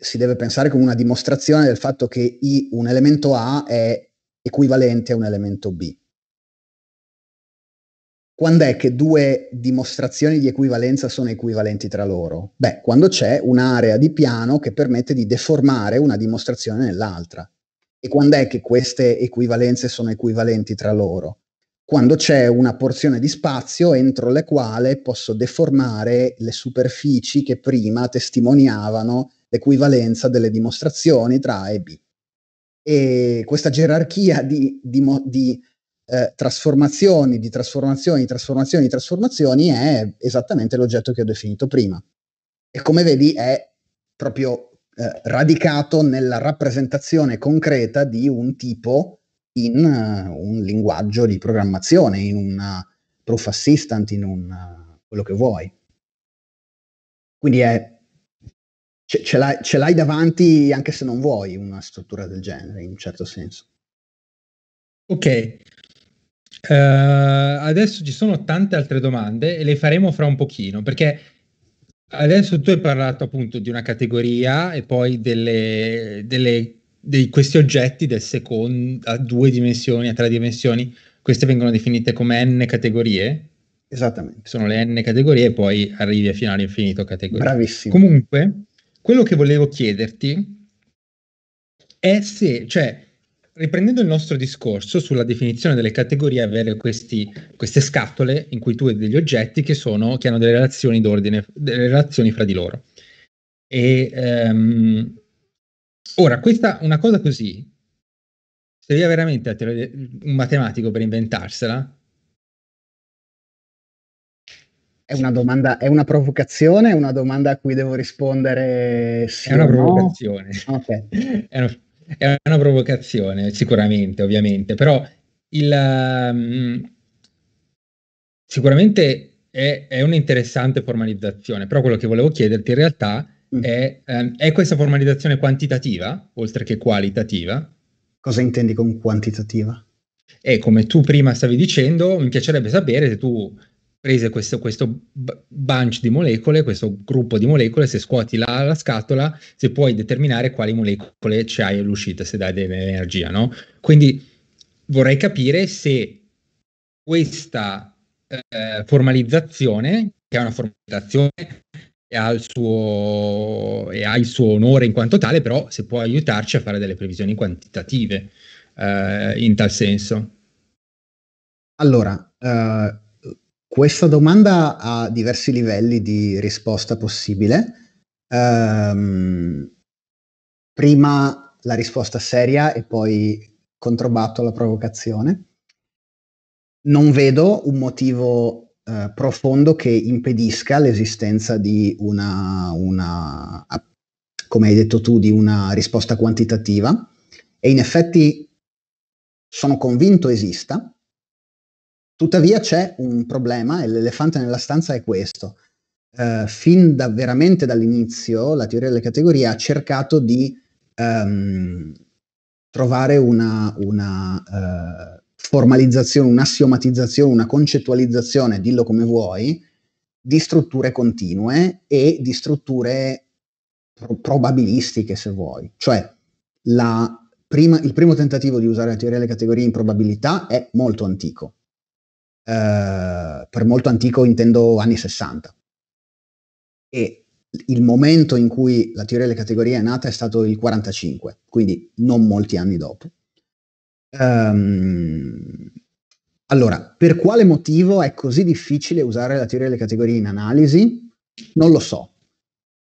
si deve pensare come una dimostrazione del fatto che I, un elemento A è equivalente a un elemento B quando è che due dimostrazioni di equivalenza sono equivalenti tra loro? Beh, quando c'è un'area di piano che permette di deformare una dimostrazione nell'altra. E quando è che queste equivalenze sono equivalenti tra loro? Quando c'è una porzione di spazio entro la quale posso deformare le superfici che prima testimoniavano l'equivalenza delle dimostrazioni tra A e B. E questa gerarchia di, di, di eh, trasformazioni, di trasformazioni, trasformazioni, trasformazioni è esattamente l'oggetto che ho definito prima. E come vedi è proprio eh, radicato nella rappresentazione concreta di un tipo in uh, un linguaggio di programmazione, in un proof assistant, in un eh, quello che vuoi. Quindi è, ce, ce, l'hai, ce l'hai davanti anche se non vuoi una struttura del genere, in un certo senso. Ok, Uh, adesso ci sono tante altre domande e le faremo fra un pochino perché adesso tu hai parlato appunto di una categoria e poi delle, delle, di questi oggetti del secondo, a due dimensioni, a tre dimensioni, queste vengono definite come n categorie. Esattamente. Sono le n categorie e poi arrivi fino all'infinito categoria. Bravissimo. Comunque, quello che volevo chiederti è se, cioè, Riprendendo il nostro discorso sulla definizione delle categorie, avere questi, queste scatole in cui tu hai degli oggetti che, sono, che hanno delle relazioni d'ordine, delle relazioni fra di loro. E, um, ora, questa, una cosa così, serviva veramente teoria, un matematico per inventarsela? È una domanda, è una provocazione, è una domanda a cui devo rispondere sì È una provocazione. No? Okay. è una è una provocazione, sicuramente, ovviamente, però il, um, sicuramente è, è un'interessante formalizzazione, però quello che volevo chiederti in realtà mm. è, um, è questa formalizzazione quantitativa, oltre che qualitativa? Cosa intendi con quantitativa? E come tu prima stavi dicendo, mi piacerebbe sapere se tu prese questo, questo, bunch di molecole, questo gruppo di molecole, se scuoti la, la scatola, se puoi determinare quali molecole hai all'uscita, se dai dell'energia, no? Quindi vorrei capire se questa eh, formalizzazione, che è una formalizzazione e ha, il suo, e ha il suo onore in quanto tale, però se può aiutarci a fare delle previsioni quantitative eh, in tal senso. Allora, eh questa domanda ha diversi livelli di risposta possibile. Um, prima la risposta seria e poi controbatto alla provocazione. Non vedo un motivo uh, profondo che impedisca l'esistenza di una, una, come hai detto tu, di una risposta quantitativa e in effetti sono convinto esista, Tuttavia c'è un problema e l'elefante nella stanza è questo. Uh, fin da, veramente dall'inizio la teoria delle categorie ha cercato di um, trovare una, una uh, formalizzazione, un'assiomatizzazione, una concettualizzazione, dillo come vuoi, di strutture continue e di strutture pro- probabilistiche, se vuoi. Cioè, prima, il primo tentativo di usare la teoria delle categorie in probabilità è molto antico per molto antico intendo anni 60. E il momento in cui la teoria delle categorie è nata è stato il 45, quindi non molti anni dopo. Um, allora, per quale motivo è così difficile usare la teoria delle categorie in analisi? Non lo so.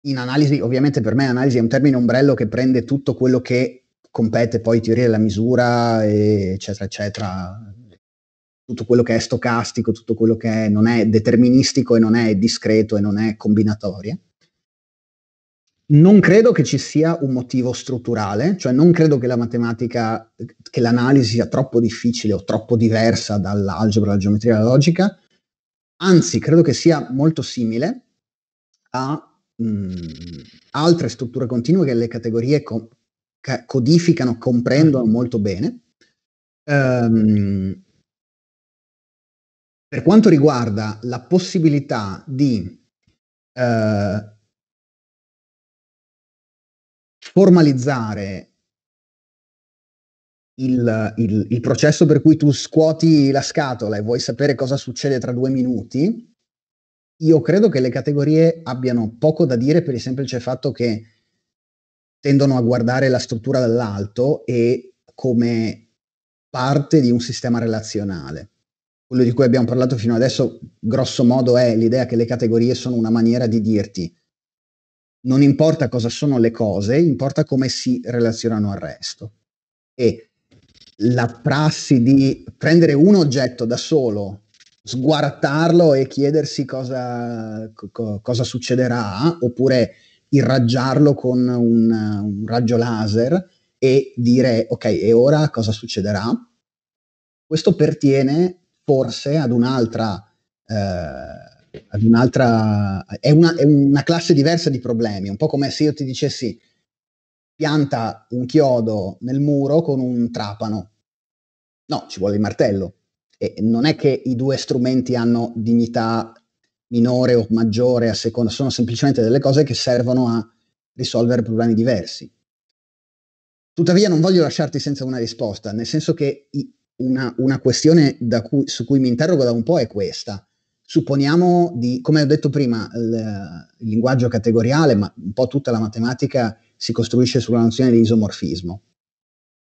In analisi, ovviamente per me analisi è un termine ombrello che prende tutto quello che compete poi teoria della misura, eccetera, eccetera, tutto quello che è stocastico, tutto quello che è, non è deterministico e non è discreto e non è combinatorio. Non credo che ci sia un motivo strutturale, cioè non credo che la matematica, che l'analisi sia troppo difficile o troppo diversa dall'algebra, la geometria, e la logica, anzi credo che sia molto simile a mh, mm, altre strutture continue che le categorie co- codificano, comprendono molto bene. Um, per quanto riguarda la possibilità di eh, formalizzare il, il, il, processo per cui tu scuoti la scatola e vuoi sapere cosa succede tra due minuti, io credo che le categorie abbiano poco da dire per il semplice fatto che tendono a guardare la struttura dall'alto e come parte di un sistema relazionale quello di cui abbiamo parlato fino adesso, grosso modo, è l'idea che le categorie sono una maniera di dirti non importa cosa sono le cose, importa come si relazionano al resto. E la prassi di prendere un oggetto da solo, sguarattarlo e chiedersi cosa, co- cosa succederà, oppure irraggiarlo con un, un raggio laser e dire ok, e ora cosa succederà? Questo pertiene forse ad un'altra, eh, ad un'altra è, una, è una classe diversa di problemi, un po' come se io ti dicessi pianta un chiodo nel muro con un trapano. No, ci vuole il martello. E non è che i due strumenti hanno dignità minore o maggiore a seconda, sono semplicemente delle cose che servono a risolvere problemi diversi. Tuttavia non voglio lasciarti senza una risposta, nel senso che i, una, una questione cui, su cui mi interrogo da un po' è questa. Supponiamo di, come ho detto prima, il, il linguaggio categoriale, ma un po' tutta la matematica si costruisce sulla nozione di isomorfismo.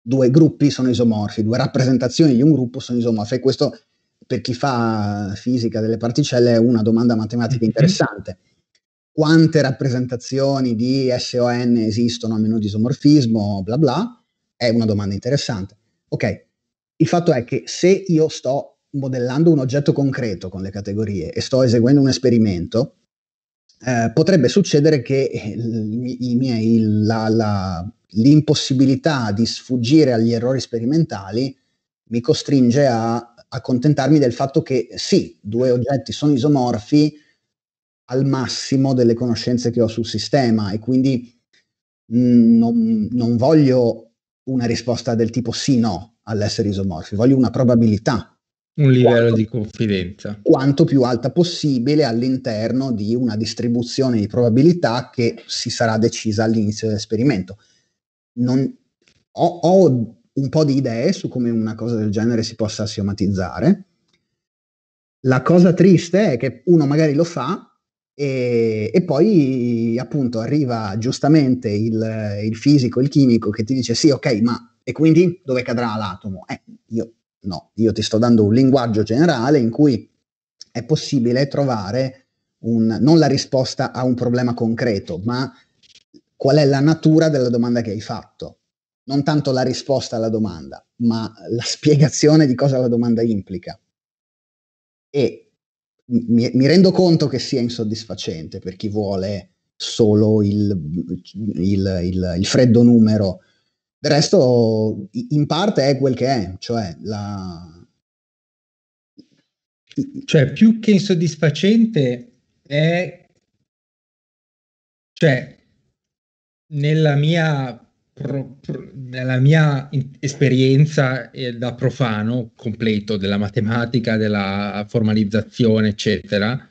Due gruppi sono isomorfi, due rappresentazioni di un gruppo sono isomorfe. E questo, per chi fa fisica delle particelle, è una domanda matematica mhm. interessante. Quante rappresentazioni di SON esistono a meno di isomorfismo, bla bla, è una domanda interessante. Ok, il fatto è che se io sto modellando un oggetto concreto con le categorie e sto eseguendo un esperimento, eh, potrebbe succedere che eh, i miei, la, la, l'impossibilità di sfuggire agli errori sperimentali mi costringe a accontentarmi del fatto che sì, due oggetti sono isomorfi al massimo delle conoscenze che ho sul sistema e quindi mh, mm, non, non voglio una risposta del tipo sì, no, all'essere isomorfi, voglio una probabilità. Un livello quanto, di confidenza. Quanto più alta possibile all'interno di una distribuzione di probabilità che si sarà decisa all'inizio dell'esperimento. Non, ho, ho un po' di idee su come una cosa del genere si possa assiomatizzare. La cosa triste è che uno magari lo fa e, e, poi appunto arriva giustamente il, il, fisico, il chimico che ti dice sì, ok, ma e quindi dove cadrà l'atomo? Eh, io no, io ti sto dando un linguaggio generale in cui è possibile trovare un, non la risposta a un problema concreto, ma qual è la natura della domanda che hai fatto. Non tanto la risposta alla domanda, ma la spiegazione di cosa la domanda implica. E mi, mi, rendo conto che sia insoddisfacente per chi vuole solo il, il, il, il freddo numero. Del resto, in parte è quel che è, cioè la... Cioè, più che insoddisfacente è... Cioè, nella mia pro, pro, nella mia in, esperienza eh, da profano completo della matematica, della formalizzazione, eccetera,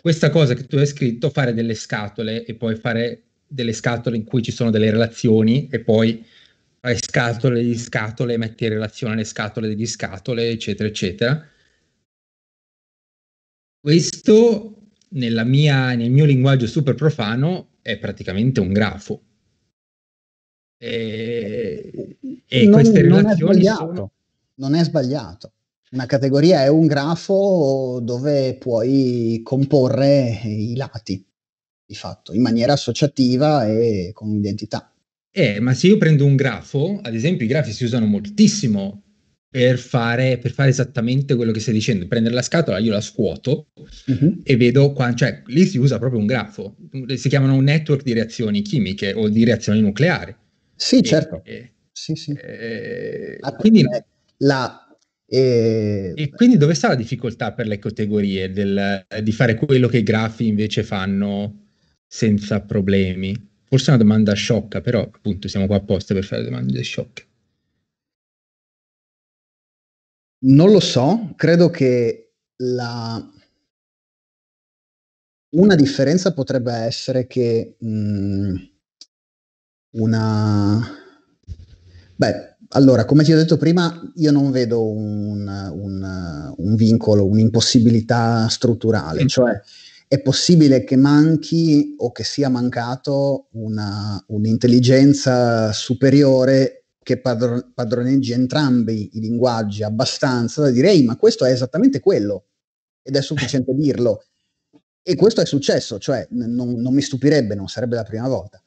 questa cosa che tu hai scritto, fare delle scatole e poi fare delle scatole in cui ci sono delle relazioni e poi fai scatole di scatole, metti in relazione le scatole di scatole, eccetera, eccetera. Questo mia, nel mio linguaggio super profano è praticamente un grafo. E, e non, queste relazioni non sono... Non è sbagliato. Una categoria è un grafo dove puoi comporre i lati, di fatto, in maniera associativa e con identità. Eh, ma se io prendo un grafo, ad esempio i grafi si usano moltissimo per fare, per fare esattamente quello che stai dicendo, prendere la scatola, io la scuoto uh-huh. e vedo qua, cioè lì si usa proprio un grafo, si chiamano network di reazioni chimiche o di reazioni nucleari. Sì, certo. E, sì, sì. E, quindi, la, e... Eh, e... quindi dove sta la difficoltà per le categorie del, eh, di fare quello che i grafi invece fanno senza problemi? Forse è una domanda sciocca, però appunto siamo qua apposta per fare domande sciocche. Non lo so, credo che la... una differenza potrebbe essere che... Mh, mm, una... Beh, allora, come ti ho detto prima, io non vedo un, un, un vincolo, un'impossibilità strutturale, mm. cioè è possibile che manchi o che sia mancato una, un'intelligenza superiore che padron- padroneggi entrambi i linguaggi abbastanza da dire, ehi, ma questo è esattamente quello, ed è sufficiente dirlo. E questo è successo, cioè n- non, non mi stupirebbe, non sarebbe la prima volta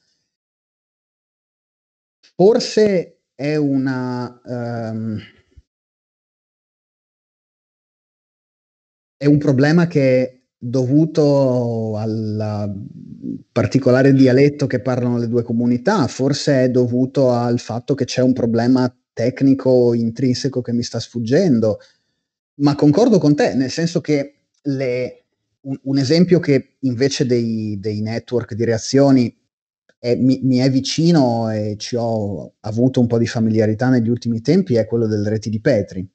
forse è una... Um, è un problema che è dovuto al particolare dialetto che parlano le due comunità, forse è dovuto al fatto che c'è un problema tecnico intrinseco che mi sta sfuggendo, ma concordo con te, nel senso che le, un, un, esempio che invece dei, dei network di reazioni eh, mi, mi, è vicino e ci ho avuto un po' di familiarità negli ultimi tempi è quello delle reti di Petri.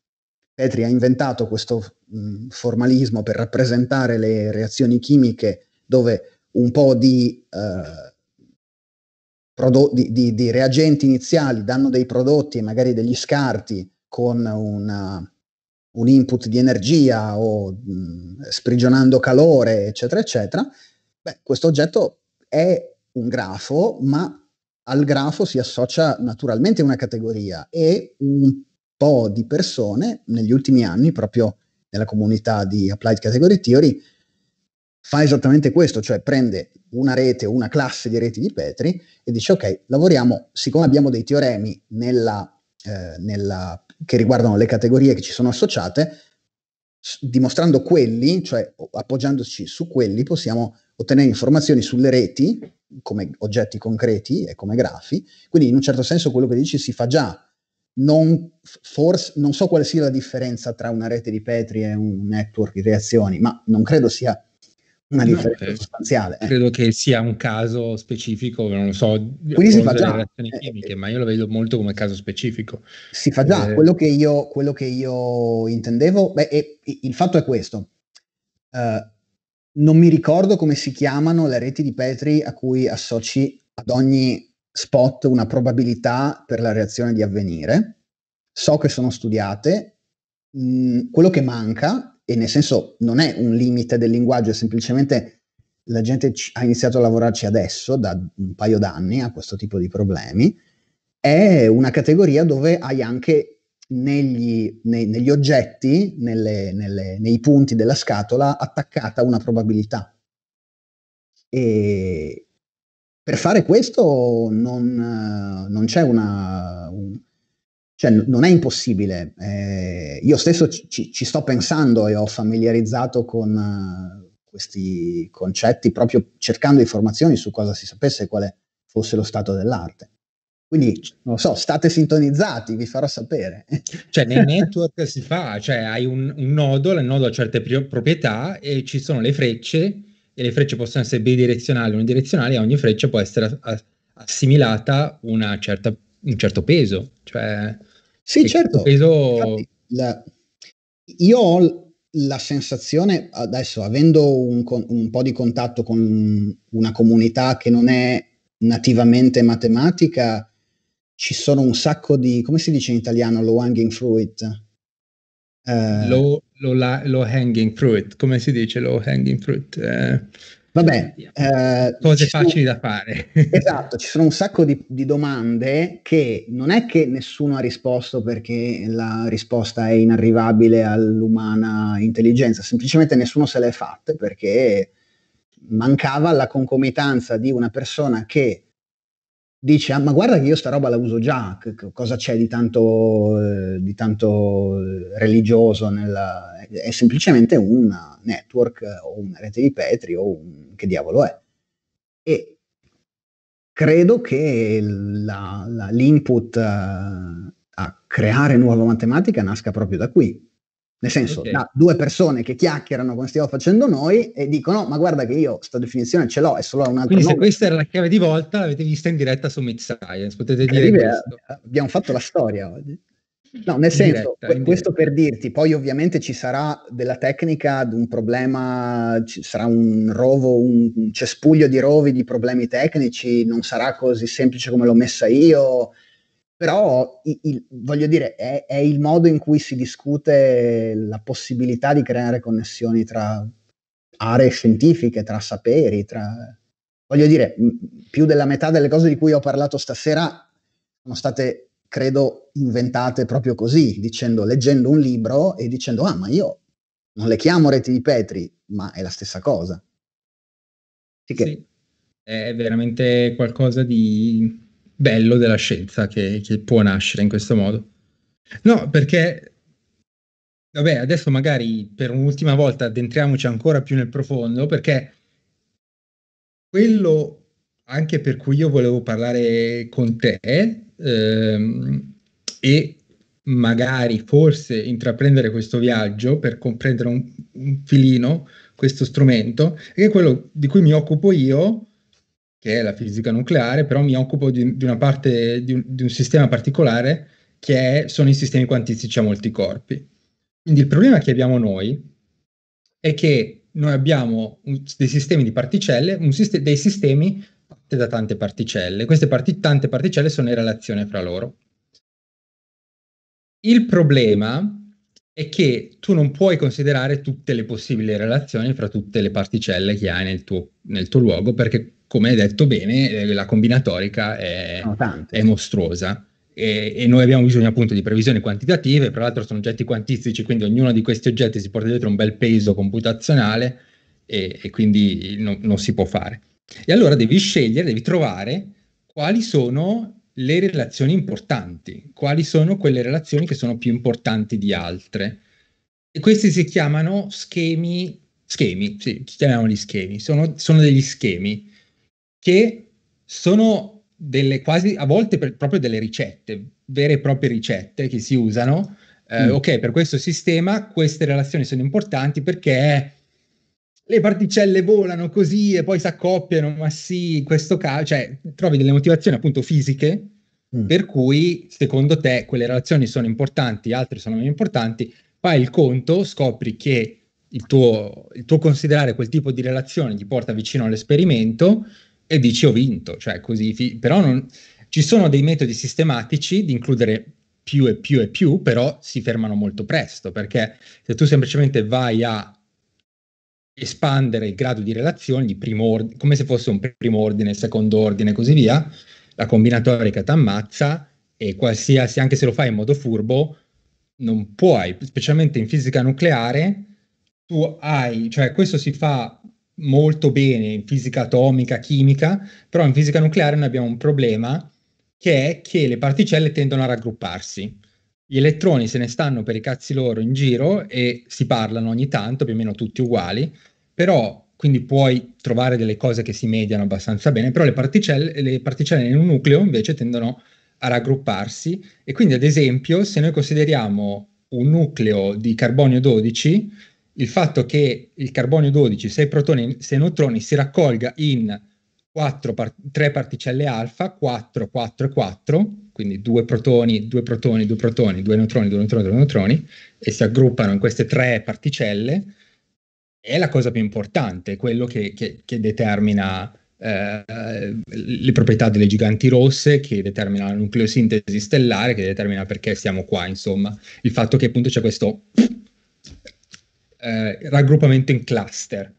Petri ha inventato questo mh, mm, formalismo per rappresentare le reazioni chimiche dove un po' di, eh, prodo- di, di, di reagenti iniziali danno dei prodotti e magari degli scarti con una, un input di energia o mh, mm, sprigionando calore, eccetera, eccetera. Beh, questo oggetto è un grafo, ma al grafo si associa naturalmente una categoria e un po' di persone negli ultimi anni, proprio nella comunità di Applied Category Theory, fa esattamente questo, cioè prende una rete una classe di reti di Petri e dice ok, lavoriamo, siccome abbiamo dei teoremi nella, eh, nella, che riguardano le categorie che ci sono associate, dimostrando quelli, cioè appoggiandoci su quelli, possiamo ottenere informazioni sulle reti come oggetti concreti e come grafi. Quindi in un certo senso quello che dici si fa già. Non, forse, non so quale sia la differenza tra una rete di Petri e un network di reazioni, ma non credo sia una differenza no, eh, sostanziale. Eh. Credo che sia un caso specifico, non lo so, Quindi si fa già. reazioni eh, chimiche, eh, ma io lo vedo molto come caso specifico. Si fa già, eh. quello, che io, quello, che io, intendevo, beh, è, il fatto è questo, uh, non mi ricordo come si chiamano le reti di Petri a cui associ ad ogni spot una probabilità per la reazione di avvenire, so che sono studiate, mh, mm, quello che manca e nel senso non è un limite del linguaggio, è semplicemente la gente ha iniziato a lavorarci adesso, da un paio d'anni, a questo tipo di problemi. È una categoria dove hai anche negli, nei, negli oggetti, nelle, nelle, nei punti della scatola, attaccata una probabilità. E per fare questo non, non c'è una, cioè non è impossibile. Eh, io stesso ci, ci, sto pensando e ho familiarizzato con uh, questi concetti proprio cercando informazioni su cosa si sapesse e quale fosse lo stato dell'arte. Quindi, non lo so, state sintonizzati, vi farò sapere. Cioè, nei network si fa, cioè hai un, un nodo, il nodo ha certe pri- proprietà e ci sono le frecce, e le frecce possono essere bidirezionali o unidirezionali, e ogni freccia può essere a- assimilata una certa un certo peso. Cioè, sì, certo. Peso... la... Io ho la sensazione, adesso avendo un, un, po' di contatto con una comunità che non è nativamente matematica, ci sono un sacco di, come si dice in italiano, low hanging fruit. Eh, low, low, low hanging fruit, come si dice low hanging fruit? Eh Vabbè, eh, cose facili sono, da fare. esatto, ci sono un sacco di, di, domande che non è che nessuno ha risposto perché la risposta è inarrivabile all'umana intelligenza, semplicemente nessuno se le è fatte perché mancava la concomitanza di una persona che dice ah, ma guarda che io sta roba la uso già, cosa c'è di tanto, eh, di tanto eh, religioso? Nella... È semplicemente un network eh, o una rete di Petri o un... che diavolo è. E credo che la, la, l'input eh, a creare nuova matematica nasca proprio da qui, nel senso, okay. da due persone che chiacchierano come stiamo facendo noi e dicono: Ma guarda, che io sta definizione ce l'ho, è solo un altro. Quindi, nome. se questa era la chiave di volta, l'avete vista in diretta su Mid Science. Potete eh, dire Arrive, eh, Abbiamo fatto la storia oggi. No, nel senso, diretta, questo per dirti, poi ovviamente ci sarà della tecnica, un problema, ci sarà un rovo, un cespuglio di rovi di problemi tecnici, non sarà così semplice come l'ho messa io, però il, voglio dire, è, è, il modo in cui si discute la possibilità di creare connessioni tra aree scientifiche, tra saperi, tra... Voglio dire, più della metà delle cose di cui ho parlato stasera sono state, credo, inventate proprio così, dicendo, leggendo un libro e dicendo, ah, ma io non le chiamo reti di Petri, ma è la stessa cosa. Sì, che... sì. è veramente qualcosa di bello della scienza che, che può nascere in questo modo. No, perché Vabbè, adesso magari per un'ultima volta addentriamoci ancora più nel profondo perché quello anche per cui io volevo parlare con te ehm, e magari forse intraprendere questo viaggio per comprendere un, un filino questo strumento, è quello di cui mi occupo io che è la fisica nucleare, però mi occupo di, di una parte, di un, di un, sistema particolare che è, sono i sistemi quantistici a molti corpi. Quindi il problema che abbiamo noi è che noi abbiamo un, dei sistemi di particelle, sist- dei sistemi fatti da tante particelle. Queste parti- tante particelle sono in relazione fra loro. Il problema è che tu non puoi considerare tutte le possibili relazioni fra tutte le particelle che hai nel tuo, nel tuo luogo, perché come hai detto bene, eh, la combinatorica è, è mostruosa. E, e, noi abbiamo bisogno appunto di previsioni quantitative, tra l'altro sono oggetti quantistici, quindi ognuno di questi oggetti si porta dietro un bel peso computazionale e, e quindi no, non si può fare. E allora devi scegliere, devi trovare quali sono le relazioni importanti, quali sono quelle relazioni che sono più importanti di altre. E questi si chiamano schemi, schemi, sì, chiamiamoli schemi, sono, sono degli schemi che sono delle quasi, a volte per, proprio delle ricette, vere e proprie ricette che si usano. Eh, mm. Ok, per questo sistema queste relazioni sono importanti perché le particelle volano così e poi si accoppiano, ma sì, in questo caso, cioè trovi delle motivazioni appunto fisiche mm. per cui secondo te quelle relazioni sono importanti, altre sono meno importanti, fai il conto, scopri che il tuo, il tuo considerare quel tipo di relazione ti porta vicino all'esperimento e dici ho vinto, cioè così, fi- però non, ci sono dei metodi sistematici di includere più e più e più, però si fermano molto presto, perché se tu semplicemente vai a espandere il grado di relazione di primo ordine, come se fosse un primo ordine, secondo ordine e così via, la combinatorica ti ammazza e qualsiasi, anche se lo fai in modo furbo, non puoi, specialmente in fisica nucleare, tu hai, cioè questo si fa molto bene in fisica atomica, chimica, però in fisica nucleare noi abbiamo un problema che è che le particelle tendono a raggrupparsi. Gli elettroni se ne stanno per i cazzi loro in giro e si parlano ogni tanto, più o meno tutti uguali, però quindi puoi trovare delle cose che si mediano abbastanza bene, però le particelle, le particelle in un nucleo invece tendono a raggrupparsi e quindi ad esempio se noi consideriamo un nucleo di carbonio 12 il fatto che il carbonio 12, 6 protoni 6 neutroni si raccolga in 4 par- 3 particelle alfa, 4, 4 e 4, quindi 2 protoni, 2 protoni, 2 protoni, 2 neutroni, 2 neutroni, 2 neutroni, e si aggruppano in queste 3 particelle, è la cosa più importante, quello che, che, che determina eh, le proprietà delle giganti rosse, che determina la nucleosintesi stellare, che determina perché siamo qua, insomma, il fatto che appunto c'è questo eh, raggruppamento in cluster.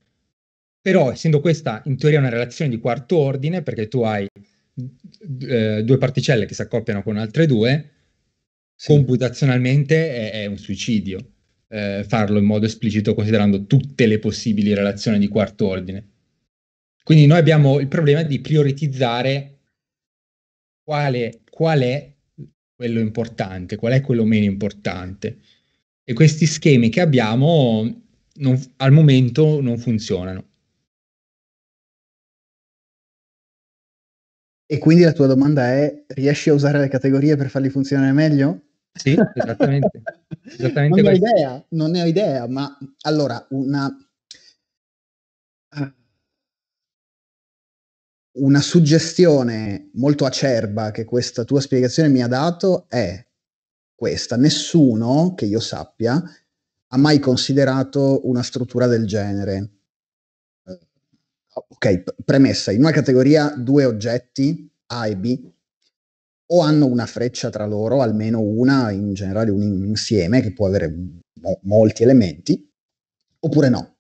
Però, essendo questa in teoria una relazione di quarto ordine, perché tu hai eh, due particelle che si accoppiano con altre due, sì. computazionalmente è, è, un suicidio eh, farlo in modo esplicito considerando tutte le possibili relazioni di quarto ordine. Quindi noi abbiamo il problema di prioritizzare quale, qual è quello importante, qual è quello meno importante e questi schemi che abbiamo non, al momento non funzionano. E quindi la tua domanda è, riesci a usare le categorie per farli funzionare meglio? Sì, esattamente. esattamente non, ne idea, non, ne ho idea, ma allora una, una suggestione molto acerba che questa tua spiegazione mi ha dato è questa. Nessuno, che io sappia, ha mai considerato una struttura del genere. Eh, ok, premessa, in una categoria due oggetti, A e B, o hanno una freccia tra loro, almeno una, in generale un insieme che può avere mo- molti elementi, oppure no.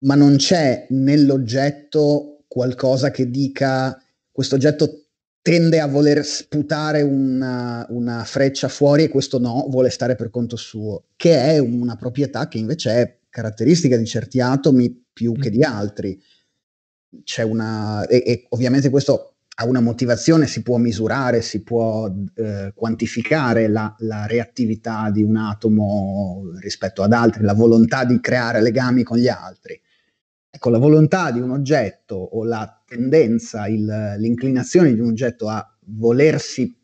Ma non c'è nell'oggetto qualcosa che dica questo oggetto tende a voler sputare una, una, freccia fuori e questo no, vuole stare per conto suo, che è una proprietà che invece è caratteristica di certi atomi più mm. che di altri. C'è una, e, e ovviamente questo ha una motivazione, si può misurare, si può eh, quantificare la, la reattività di un atomo rispetto ad altri, la volontà di creare legami con gli altri. Ecco, la volontà di un oggetto o la tendenza, il, l'inclinazione di un oggetto a volersi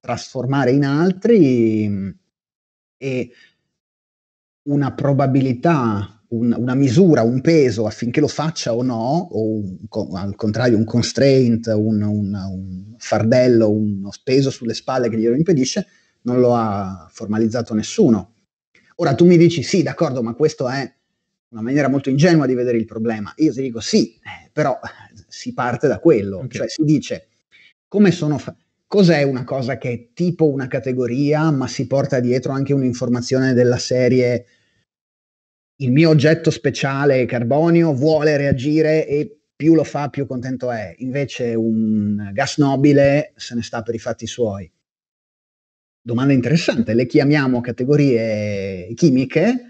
trasformare in altri mm, e una probabilità, un, una misura, un peso affinché lo faccia o no, o un, al contrario un constraint, un, un, fardello, uno peso sulle spalle che glielo impedisce, non lo ha formalizzato nessuno. Ora tu mi dici sì, d'accordo, ma questa è una maniera molto ingenua di vedere il problema. Io ti dico sì, eh, però si parte da quello, okay. cioè si dice come sono fa- cos'è una cosa che è tipo una categoria, ma si porta dietro anche un'informazione della serie il mio oggetto speciale carbonio vuole reagire e più lo fa più contento è, invece un gas nobile se ne sta per i fatti suoi. Domanda interessante, le chiamiamo categorie chimiche,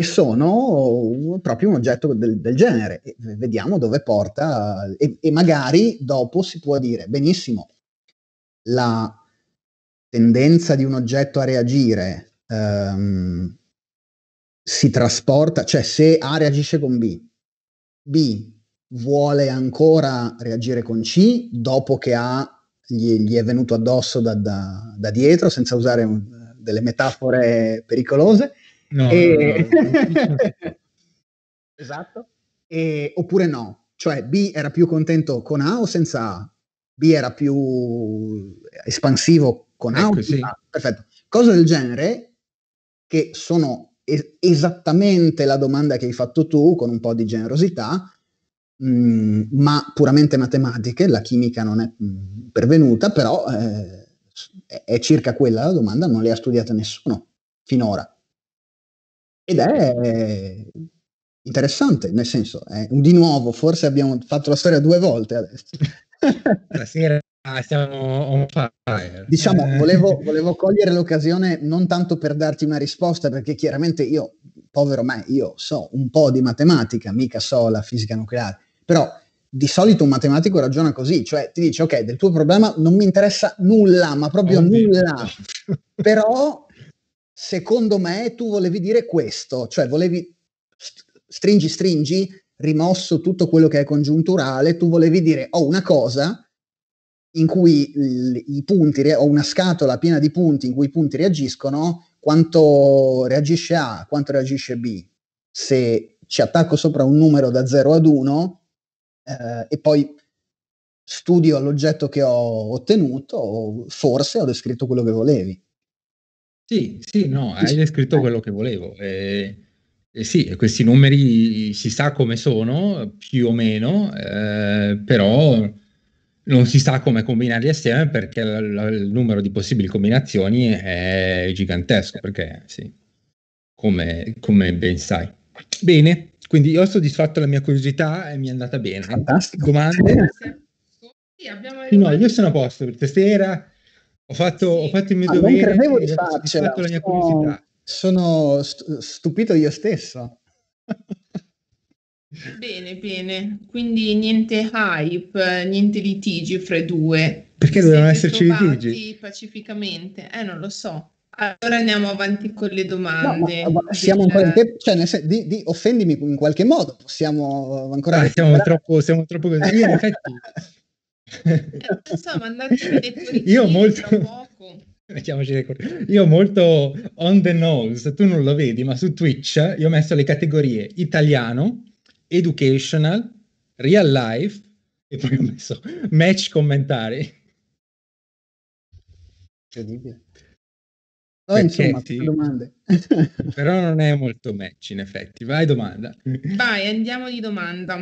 e sono proprio un oggetto del, del genere. E vediamo dove porta e, e, magari dopo si può dire benissimo la tendenza di un oggetto a reagire um, si trasporta, cioè se A reagisce con B, B vuole ancora reagire con C dopo che A gli, gli è venuto addosso da, da, da dietro senza usare un, delle metafore pericolose No, e... no, no, esatto. E... Oppure no, cioè B era più contento con A o senza A? B era più eh, espansivo con ecco, A? Sì. A? Perfetto. Cose del genere che sono es- esattamente la domanda che hai fatto tu con un po' di generosità, mh, mm, ma puramente matematiche, la chimica non è mm, pervenuta, però eh, è circa quella la domanda, non le ha studiate nessuno finora. Ed è interessante, nel senso, eh, di nuovo, forse abbiamo fatto la storia due volte adesso. Stasera ah, siamo on fire. Diciamo, eh. volevo, volevo, cogliere l'occasione non tanto per darti una risposta, perché chiaramente io, povero me, io so un po' di matematica, mica so la fisica nucleare, però di solito un matematico ragiona così, cioè ti dice, ok, del tuo problema non mi interessa nulla, ma proprio oh, nulla, però secondo me tu volevi dire questo, cioè volevi stringi stringi, rimosso tutto quello che è congiunturale, tu volevi dire ho una cosa in cui i punti, ho una scatola piena di punti in cui i punti reagiscono, quanto reagisce A, quanto reagisce B. Se ci attacco sopra un numero da 0 ad 1 eh, e poi studio l'oggetto che ho ottenuto, forse ho descritto quello che volevi. Sì, sì, no, hai descritto quello che volevo. Eh, eh sì, questi numeri si sa come sono, più o meno, eh, però non si sa come combinarli assieme perché l- l- il numero di possibili combinazioni è gigantesco, perché sì, come, come ben sai. Bene, quindi io ho soddisfatto la mia curiosità e mi è andata bene. Fantastico. Domande? Sì, abbiamo... No, io sono a posto per stasera ho fatto, ho fatto il mio ah, dovere. Non credevo di farcela. Ho la mia curiosità. Sono, stupito io stesso. bene, bene. Quindi niente hype, niente litigi fra i due. Perché dovevano esserci litigi? pacificamente. Eh, non lo so. Allora andiamo avanti con le domande. No, ma, ma siamo ancora in cioè tempo, cioè, se, di, di, offendimi in qualche modo, possiamo eh, ancora... Ah, siamo, troppo, siamo troppo... Io in effetti Eh, pensavo mandarci dei Io molto... Io molto on the nose, tu non lo vedi, ma su Twitch io ho messo le categorie italiano, educational, real life e poi ho messo match commentari. Incredibile. Oh, insomma, ti... domande. Però non è molto match in effetti. Vai domanda. Vai, andiamo di domanda.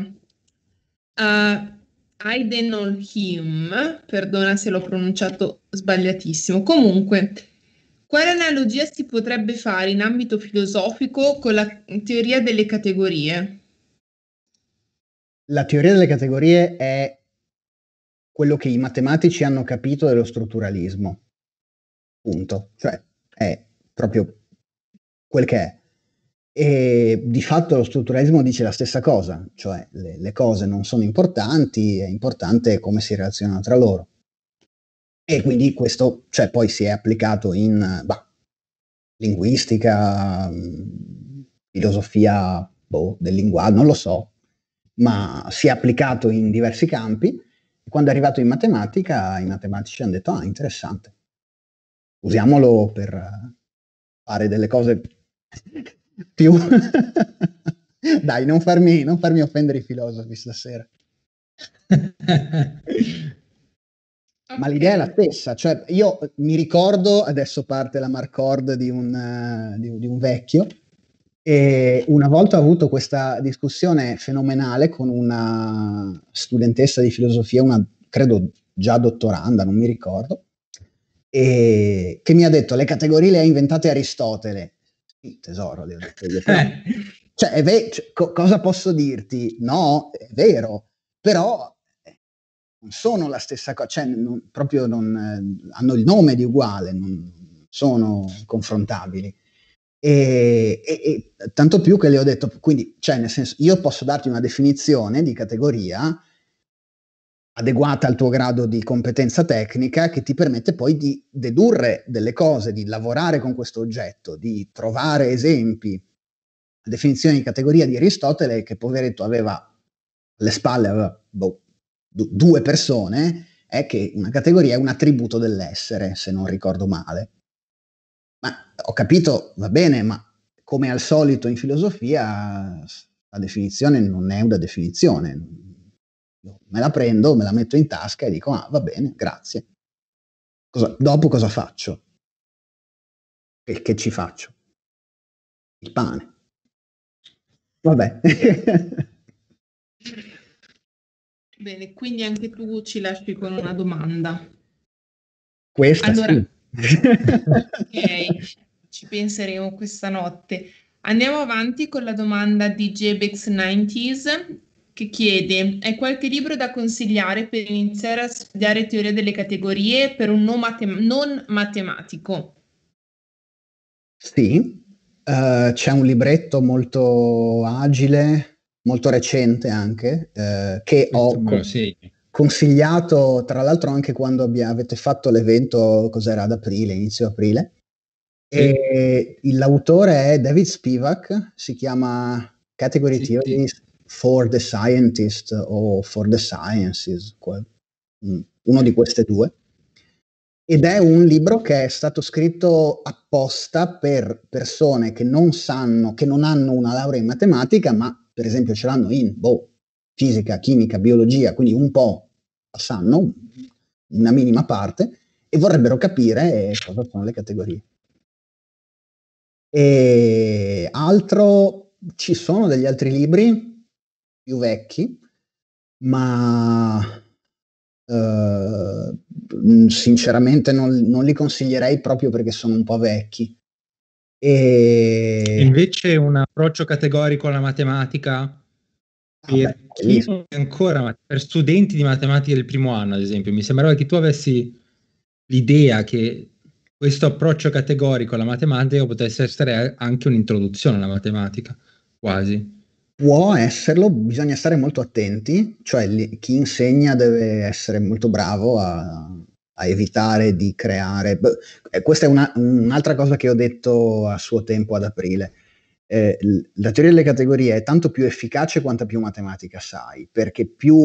Uh, Aidenol perdona se l'ho pronunciato sbagliatissimo. Comunque, quale analogia si potrebbe fare in ambito filosofico con la teoria delle categorie? La teoria delle categorie è quello che i matematici hanno capito dello strutturalismo. Punto. Cioè, è proprio quel che è. E di fatto lo strutturalismo dice la stessa cosa, cioè le, le cose non sono importanti, è importante come si relazionano tra loro. E quindi questo cioè, poi si è applicato in bah, linguistica, filosofia boh, del linguaggio, non lo so, ma si è applicato in diversi campi. E quando è arrivato in matematica, i matematici hanno detto, ah, interessante, usiamolo per fare delle cose più. Dai, non farmi, non farmi offendere i filosofi stasera. Ma l'idea è la stessa, cioè io mi ricordo, adesso parte la Marcord di un, eh, di, di un vecchio, e una volta ho avuto questa discussione fenomenale con una studentessa di filosofia, una credo già dottoranda, non mi ricordo, e che mi ha detto le categorie le ha inventate Aristotele tesoro, le ho detto io. Però... cioè, eh, cioè ve- cioè, co- cosa posso dirti? No, è vero, però eh, non sono la stessa cosa, cioè non, proprio non, eh, hanno il nome di uguale, non sono confrontabili. E, e, e tanto più che le ho detto, quindi, cioè nel senso, io posso darti una definizione di categoria, adeguata al tuo grado di competenza tecnica che ti permette poi di dedurre delle cose, di lavorare con questo oggetto, di trovare esempi. La definizione di categoria di Aristotele che poveretto aveva alle spalle aveva, boh, du- due persone è che una categoria è un attributo dell'essere, se non ricordo male. Ma ho capito, va bene, ma come al solito in filosofia la definizione non è una definizione, Me la prendo, me la metto in tasca e dico, ah, va bene, grazie. Cosa, dopo cosa faccio? Che, che ci faccio? Il pane. Vabbè. Bene, quindi anche tu ci lasci con una domanda. Questa allora, sì. ok, ci penseremo questa notte. Andiamo avanti con la domanda di jebex 90 s che chiede: Hai qualche libro da consigliare per iniziare a studiare teoria delle categorie per un non, matem- non matematico? Sì, uh, c'è un libretto molto agile, molto recente anche, uh, che ho con- consigliato tra l'altro anche quando abbia- avete fatto l'evento, cos'era ad aprile, inizio aprile. E l'autore è David Spivak, si chiama Category sì, Theories for the scientist o for the sciences, mm, uno di queste due. Ed è un libro che è stato scritto apposta per persone che non sanno, che non hanno una laurea in matematica, ma per esempio ce l'hanno in boh, fisica, chimica, biologia, quindi un po' sanno, una minima parte, e vorrebbero capire cosa sono le categorie. E altro, ci sono degli altri libri più vecchi, ma eh, sinceramente non, non, li consiglierei proprio perché sono un po' vecchi. E... Invece un approccio categorico alla matematica per, ah beh, ancora, per studenti di matematica del primo anno, ad esempio, mi sembrava che tu avessi l'idea che questo approccio categorico alla matematica potesse essere anche un'introduzione alla matematica, quasi. Può esserlo, bisogna stare molto attenti, cioè li, chi insegna deve essere molto bravo a, a evitare di creare... Beh, eh, questa è una, un'altra cosa che ho detto a suo tempo ad aprile. Eh, la teoria delle categorie è tanto più efficace quanta più matematica sai, perché più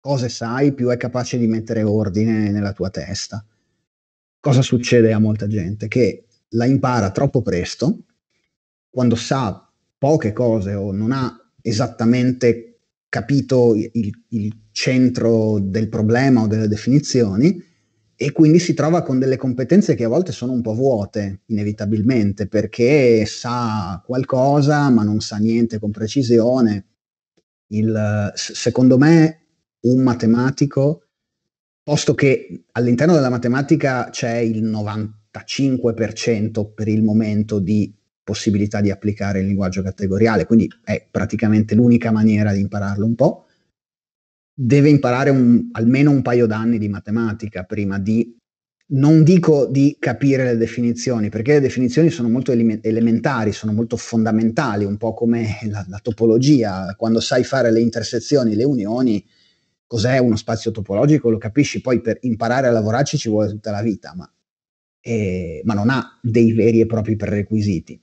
cose sai, più è capace di mettere ordine nella tua testa. Cosa succede a molta gente? Che la impara troppo presto, quando sa poche cose o non ha esattamente capito il, il centro del problema o delle definizioni e quindi si trova con delle competenze che a volte sono un po' vuote, inevitabilmente, perché sa qualcosa ma non sa niente con precisione. Il, secondo me un matematico, posto che all'interno della matematica c'è il 95% per il momento di possibilità di applicare il linguaggio categoriale, quindi è praticamente l'unica maniera di impararlo un po'. Deve imparare un, almeno un paio d'anni di matematica prima di, non dico di capire le definizioni, perché le definizioni sono molto ele- elementari, sono molto fondamentali, un po' come la, la topologia, quando sai fare le intersezioni, le unioni, cos'è uno spazio topologico lo capisci, poi per imparare a lavorarci ci vuole tutta la vita, ma, eh, ma non ha dei veri e propri prerequisiti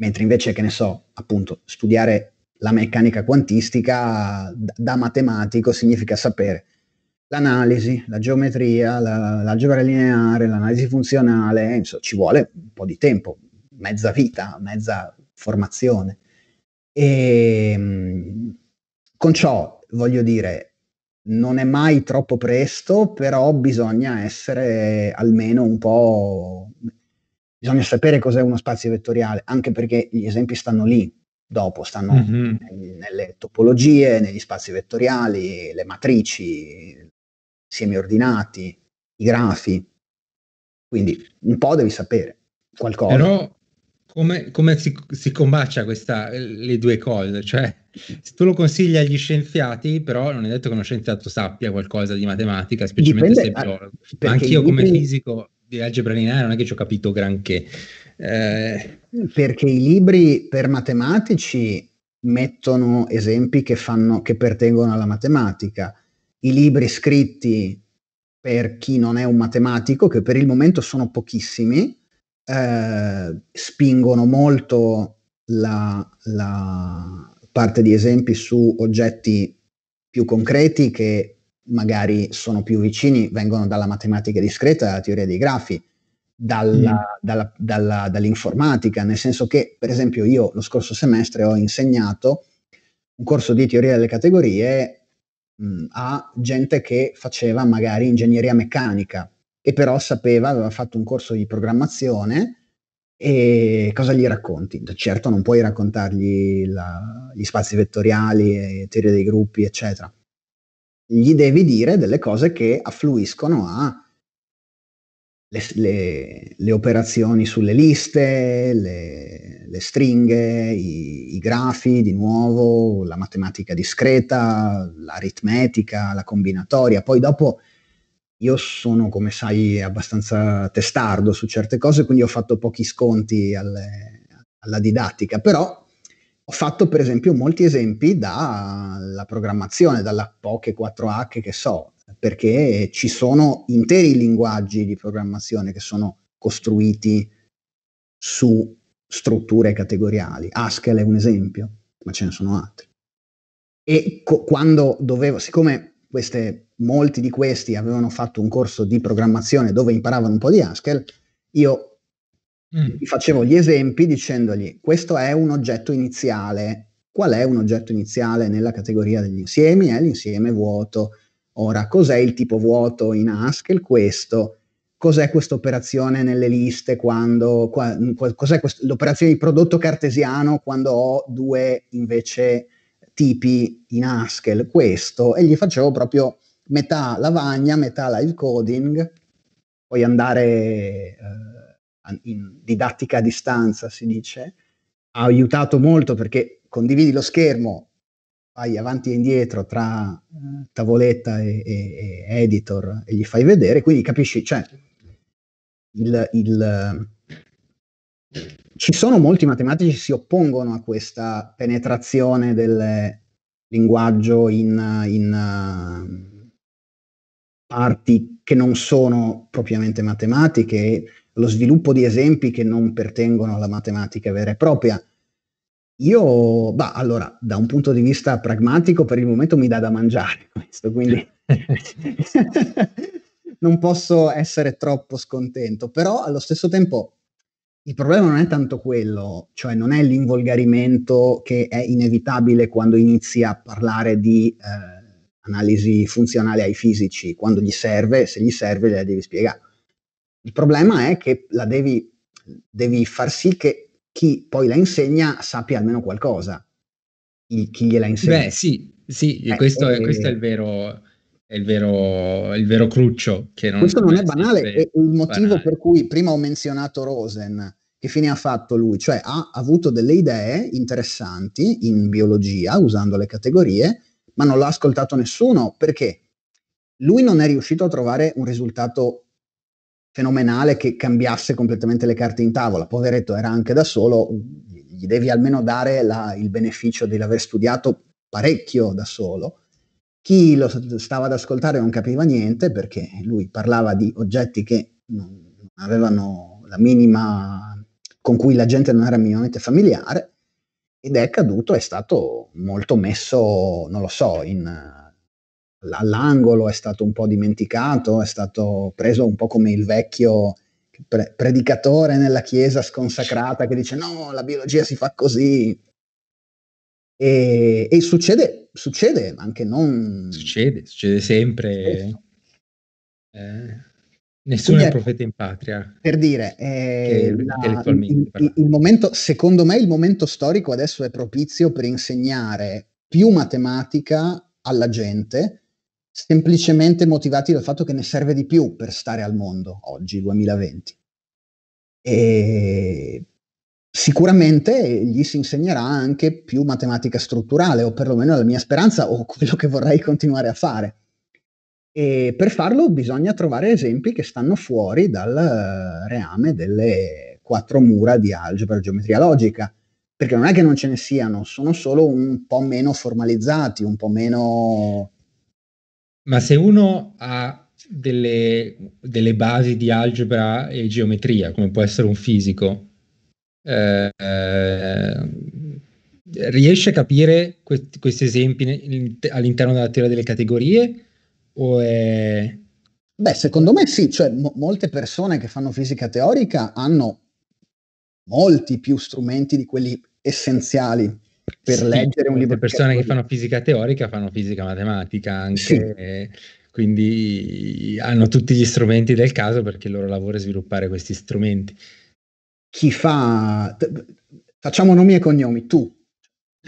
mentre invece, che ne so, appunto, studiare la meccanica quantistica da matematico significa sapere l'analisi, la geometria, la, l'algebra lineare, l'analisi funzionale, eh, insomma, ci vuole un po' di tempo, mezza vita, mezza formazione. E ehm, con ciò voglio dire, non è mai troppo presto, però bisogna essere almeno un po' bisogna sapere cos'è uno spazio vettoriale, anche perché gli esempi stanno lì dopo, stanno mm-hmm. nelle topologie, negli spazi vettoriali, le matrici, i semi ordinati, i grafi. Quindi un po' devi sapere qualcosa. Però come, come si, si combacia questa, le due cose? Cioè, se tu lo consigli agli scienziati, però non è detto che uno scienziato sappia qualcosa di matematica, specialmente dipende, se è eh, biologo. Anch'io come dipende, fisico di algebra lineare non è che ci ho capito granché. Eh... Perché i libri per matematici mettono esempi che, fanno, che pertengono alla matematica. I libri scritti per chi non è un matematico, che per il momento sono pochissimi, eh, spingono molto la, la parte di esempi su oggetti più concreti che magari sono più vicini vengono dalla matematica discreta, dalla teoria dei grafi, dalla, mm. dalla, dalla, dall'informatica, nel senso che, per esempio, io lo scorso semestre ho insegnato un corso di teoria delle categorie mh, mm, a gente che faceva magari ingegneria meccanica e però sapeva, aveva fatto un corso di programmazione e cosa gli racconti? Certo non puoi raccontargli la, gli spazi vettoriali, teoria dei gruppi, eccetera gli devi dire delle cose che affluiscono a le, le, le operazioni sulle liste, le, le stringhe, i, i, grafi di nuovo, la matematica discreta, l'aritmetica, la combinatoria. Poi dopo io sono, come sai, abbastanza testardo su certe cose, quindi ho fatto pochi sconti alle, alla didattica, però ho fatto per esempio molti esempi dalla programmazione, dalla poche 4H che so, perché ci sono interi linguaggi di programmazione che sono costruiti su strutture categoriali. Haskell è un esempio, ma ce ne sono altri. E co- quando dovevo, siccome queste, molti di questi avevano fatto un corso di programmazione dove imparavano un po' di Haskell, io Mm. facevo gli esempi dicendogli questo è un oggetto iniziale. Qual è un oggetto iniziale nella categoria degli insiemi? È l'insieme vuoto. Ora, cos'è il tipo vuoto in Haskell? Questo. Cos'è questa operazione nelle liste quando... Qua, cos'è quest- l'operazione di prodotto cartesiano quando ho due invece tipi in Haskell? Questo. E gli facevo proprio metà lavagna, metà live coding, puoi andare eh, in didattica a distanza si dice, ha aiutato molto perché condividi lo schermo, vai avanti e indietro tra eh, tavoletta e, e, e, editor e gli fai vedere, quindi capisci, cioè, il, il, ci sono molti matematici che si oppongono a questa penetrazione del linguaggio in, in uh, parti che non sono propriamente matematiche lo sviluppo di esempi che non pertengono alla matematica vera e propria. Io, bah, allora, da un punto di vista pragmatico, per il momento mi dà da mangiare questo, quindi non posso essere troppo scontento, però allo stesso tempo il problema non è tanto quello, cioè non è l'involgarimento che è inevitabile quando inizi a parlare di eh, analisi funzionale ai fisici, quando gli serve, se gli serve, le devi spiegare il problema è che la devi, devi far sì che chi poi la insegna sappia almeno qualcosa, il, chi gliela insegna. Beh, sì, sì eh, questo, eh, è, questo è il vero. È il, vero, il vero, cruccio. Che non questo non è banale, è il motivo banale. per cui prima ho menzionato Rosen, che fine ha fatto lui? Cioè ha avuto delle idee interessanti in biologia, usando le categorie, ma non l'ha ascoltato nessuno, perché lui non è riuscito a trovare un risultato fenomenale che cambiasse completamente le carte in tavola. Poveretto era anche da solo, gli devi almeno dare la, il beneficio di aver studiato parecchio da solo. Chi lo stava ad ascoltare non capiva niente perché lui parlava di oggetti che non avevano la minima, con cui la gente non era minimamente familiare ed è caduto, è stato molto messo, non lo so, in all'angolo, è stato un po' dimenticato, è stato preso un po' come il vecchio pre- predicatore nella chiesa sconsacrata che dice no, la biologia si fa così. E, e succede, succede, anche non... Succede, succede sempre. Eh, nessuno Quindi, è profeta in patria. Per dire, eh, la, il, il, momento, secondo me il momento storico adesso è propizio per insegnare più matematica alla gente semplicemente motivati dal fatto che ne serve di più per stare al mondo oggi, 2020. E sicuramente gli si insegnerà anche più matematica strutturale, o perlomeno la mia speranza, o quello che vorrei continuare a fare. E per farlo bisogna trovare esempi che stanno fuori dal reame delle quattro mura di algebra e geometria logica, perché non è che non ce ne siano, sono solo un po' meno formalizzati, un po' meno ma se uno ha delle, delle basi di algebra e geometria, come può essere un fisico, eh, eh riesce a capire que- questi esempi all'interno della teoria delle categorie? O è... Beh, secondo me sì, cioè mo- molte persone che fanno fisica teorica hanno molti più strumenti di quelli essenziali per sì, leggere un libro. Le persone che fanno fisica teorica fanno fisica matematica anche. Sì. Quindi hanno tutti gli strumenti del caso perché il loro lavoro è sviluppare questi strumenti. Chi fa... Facciamo nomi e cognomi, tu.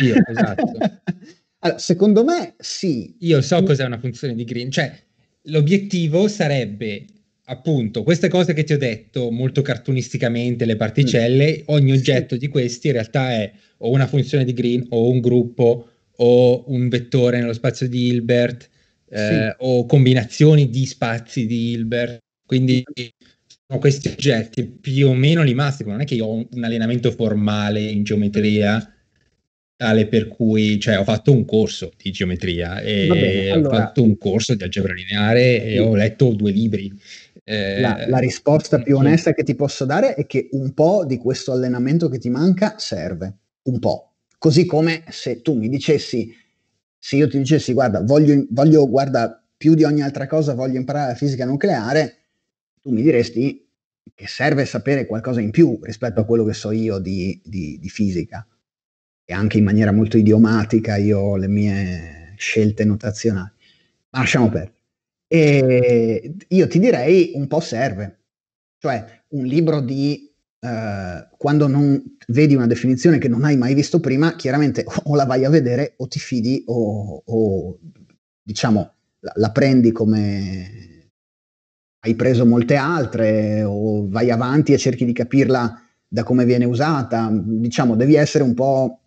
Io, esatto. allora, secondo me sì. Io so cos'è una funzione di Green, cioè l'obiettivo sarebbe appunto, queste cose che ti ho detto molto cartunisticamente, le particelle, mm. ogni oggetto di questi in realtà è o una funzione di Green o un gruppo o un vettore nello spazio di Hilbert eh, sì. o combinazioni di spazi di Hilbert. Quindi sono questi oggetti più o meno li mastico, non è che io ho un allenamento formale in geometria tale per cui cioè, ho fatto un corso di geometria e bene, allora... ho fatto un corso di algebra lineare e ho letto due libri. Eh, la, la, risposta più onesta che ti posso dare è che un po' di questo allenamento che ti manca serve, un po'. Così come se tu mi dicessi, se io ti dicessi guarda, voglio, voglio guarda, più di ogni altra cosa voglio imparare la fisica nucleare, tu mi diresti che serve sapere qualcosa in più rispetto a quello che so io di, di, di fisica e anche in maniera molto idiomatica io ho le mie scelte notazionali. Ma lasciamo perdere. E io ti direi un po' serve, cioè un libro di eh, quando non vedi una definizione che non hai mai visto prima, chiaramente o la vai a vedere o ti fidi o, o diciamo la, la prendi come hai preso molte altre o vai avanti e cerchi di capirla da come viene usata, diciamo devi essere un po'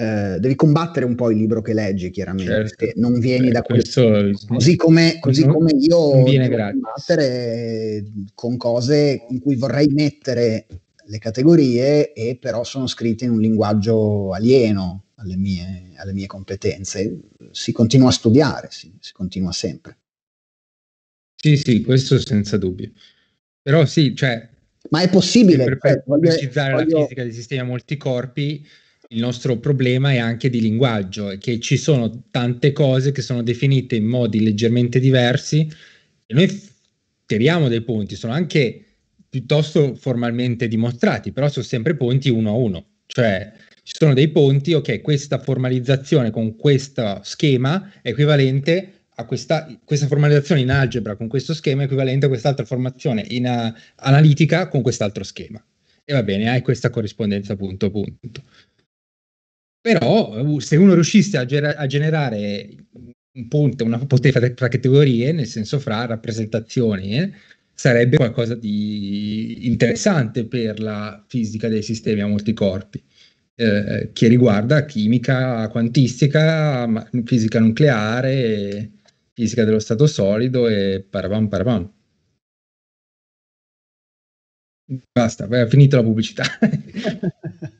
Eh, devi combattere un po' il libro che leggi, chiaramente, certo. non vieni eh, da questo. così come, così mhm. come io viene combattere con cose in cui vorrei mettere le categorie e però sono scritte in un linguaggio alieno alle mie, alle mie competenze. Si continua a studiare, si, si continua sempre. Sì, sì, questo senza dubbio. Però sì, cioè... Ma è possibile... Per cioè, pubblicizzare voglio, la fisica dei sistemi a molti corpi, il nostro problema è anche di linguaggio, è che ci sono tante cose che sono definite in modi leggermente diversi e noi tiriamo dei punti, sono anche piuttosto formalmente dimostrati, però sono sempre punti uno a uno, cioè ci sono dei punti, ok, questa formalizzazione con questo schema è equivalente a questa, questa formalizzazione in algebra con questo schema è equivalente a quest'altra formazione in a, analitica con quest'altro schema. E va bene, hai questa corrispondenza punto punto. Però se uno riuscisse a, ger- a generare un ponte, una ponte fra, fra categorie, nel senso fra rappresentazioni, eh, sarebbe qualcosa di interessante per la fisica dei sistemi a molti corpi, eh, che riguarda chimica quantistica, fisica nucleare, fisica dello stato solido e paravan paravan. Basta, è finita la pubblicità.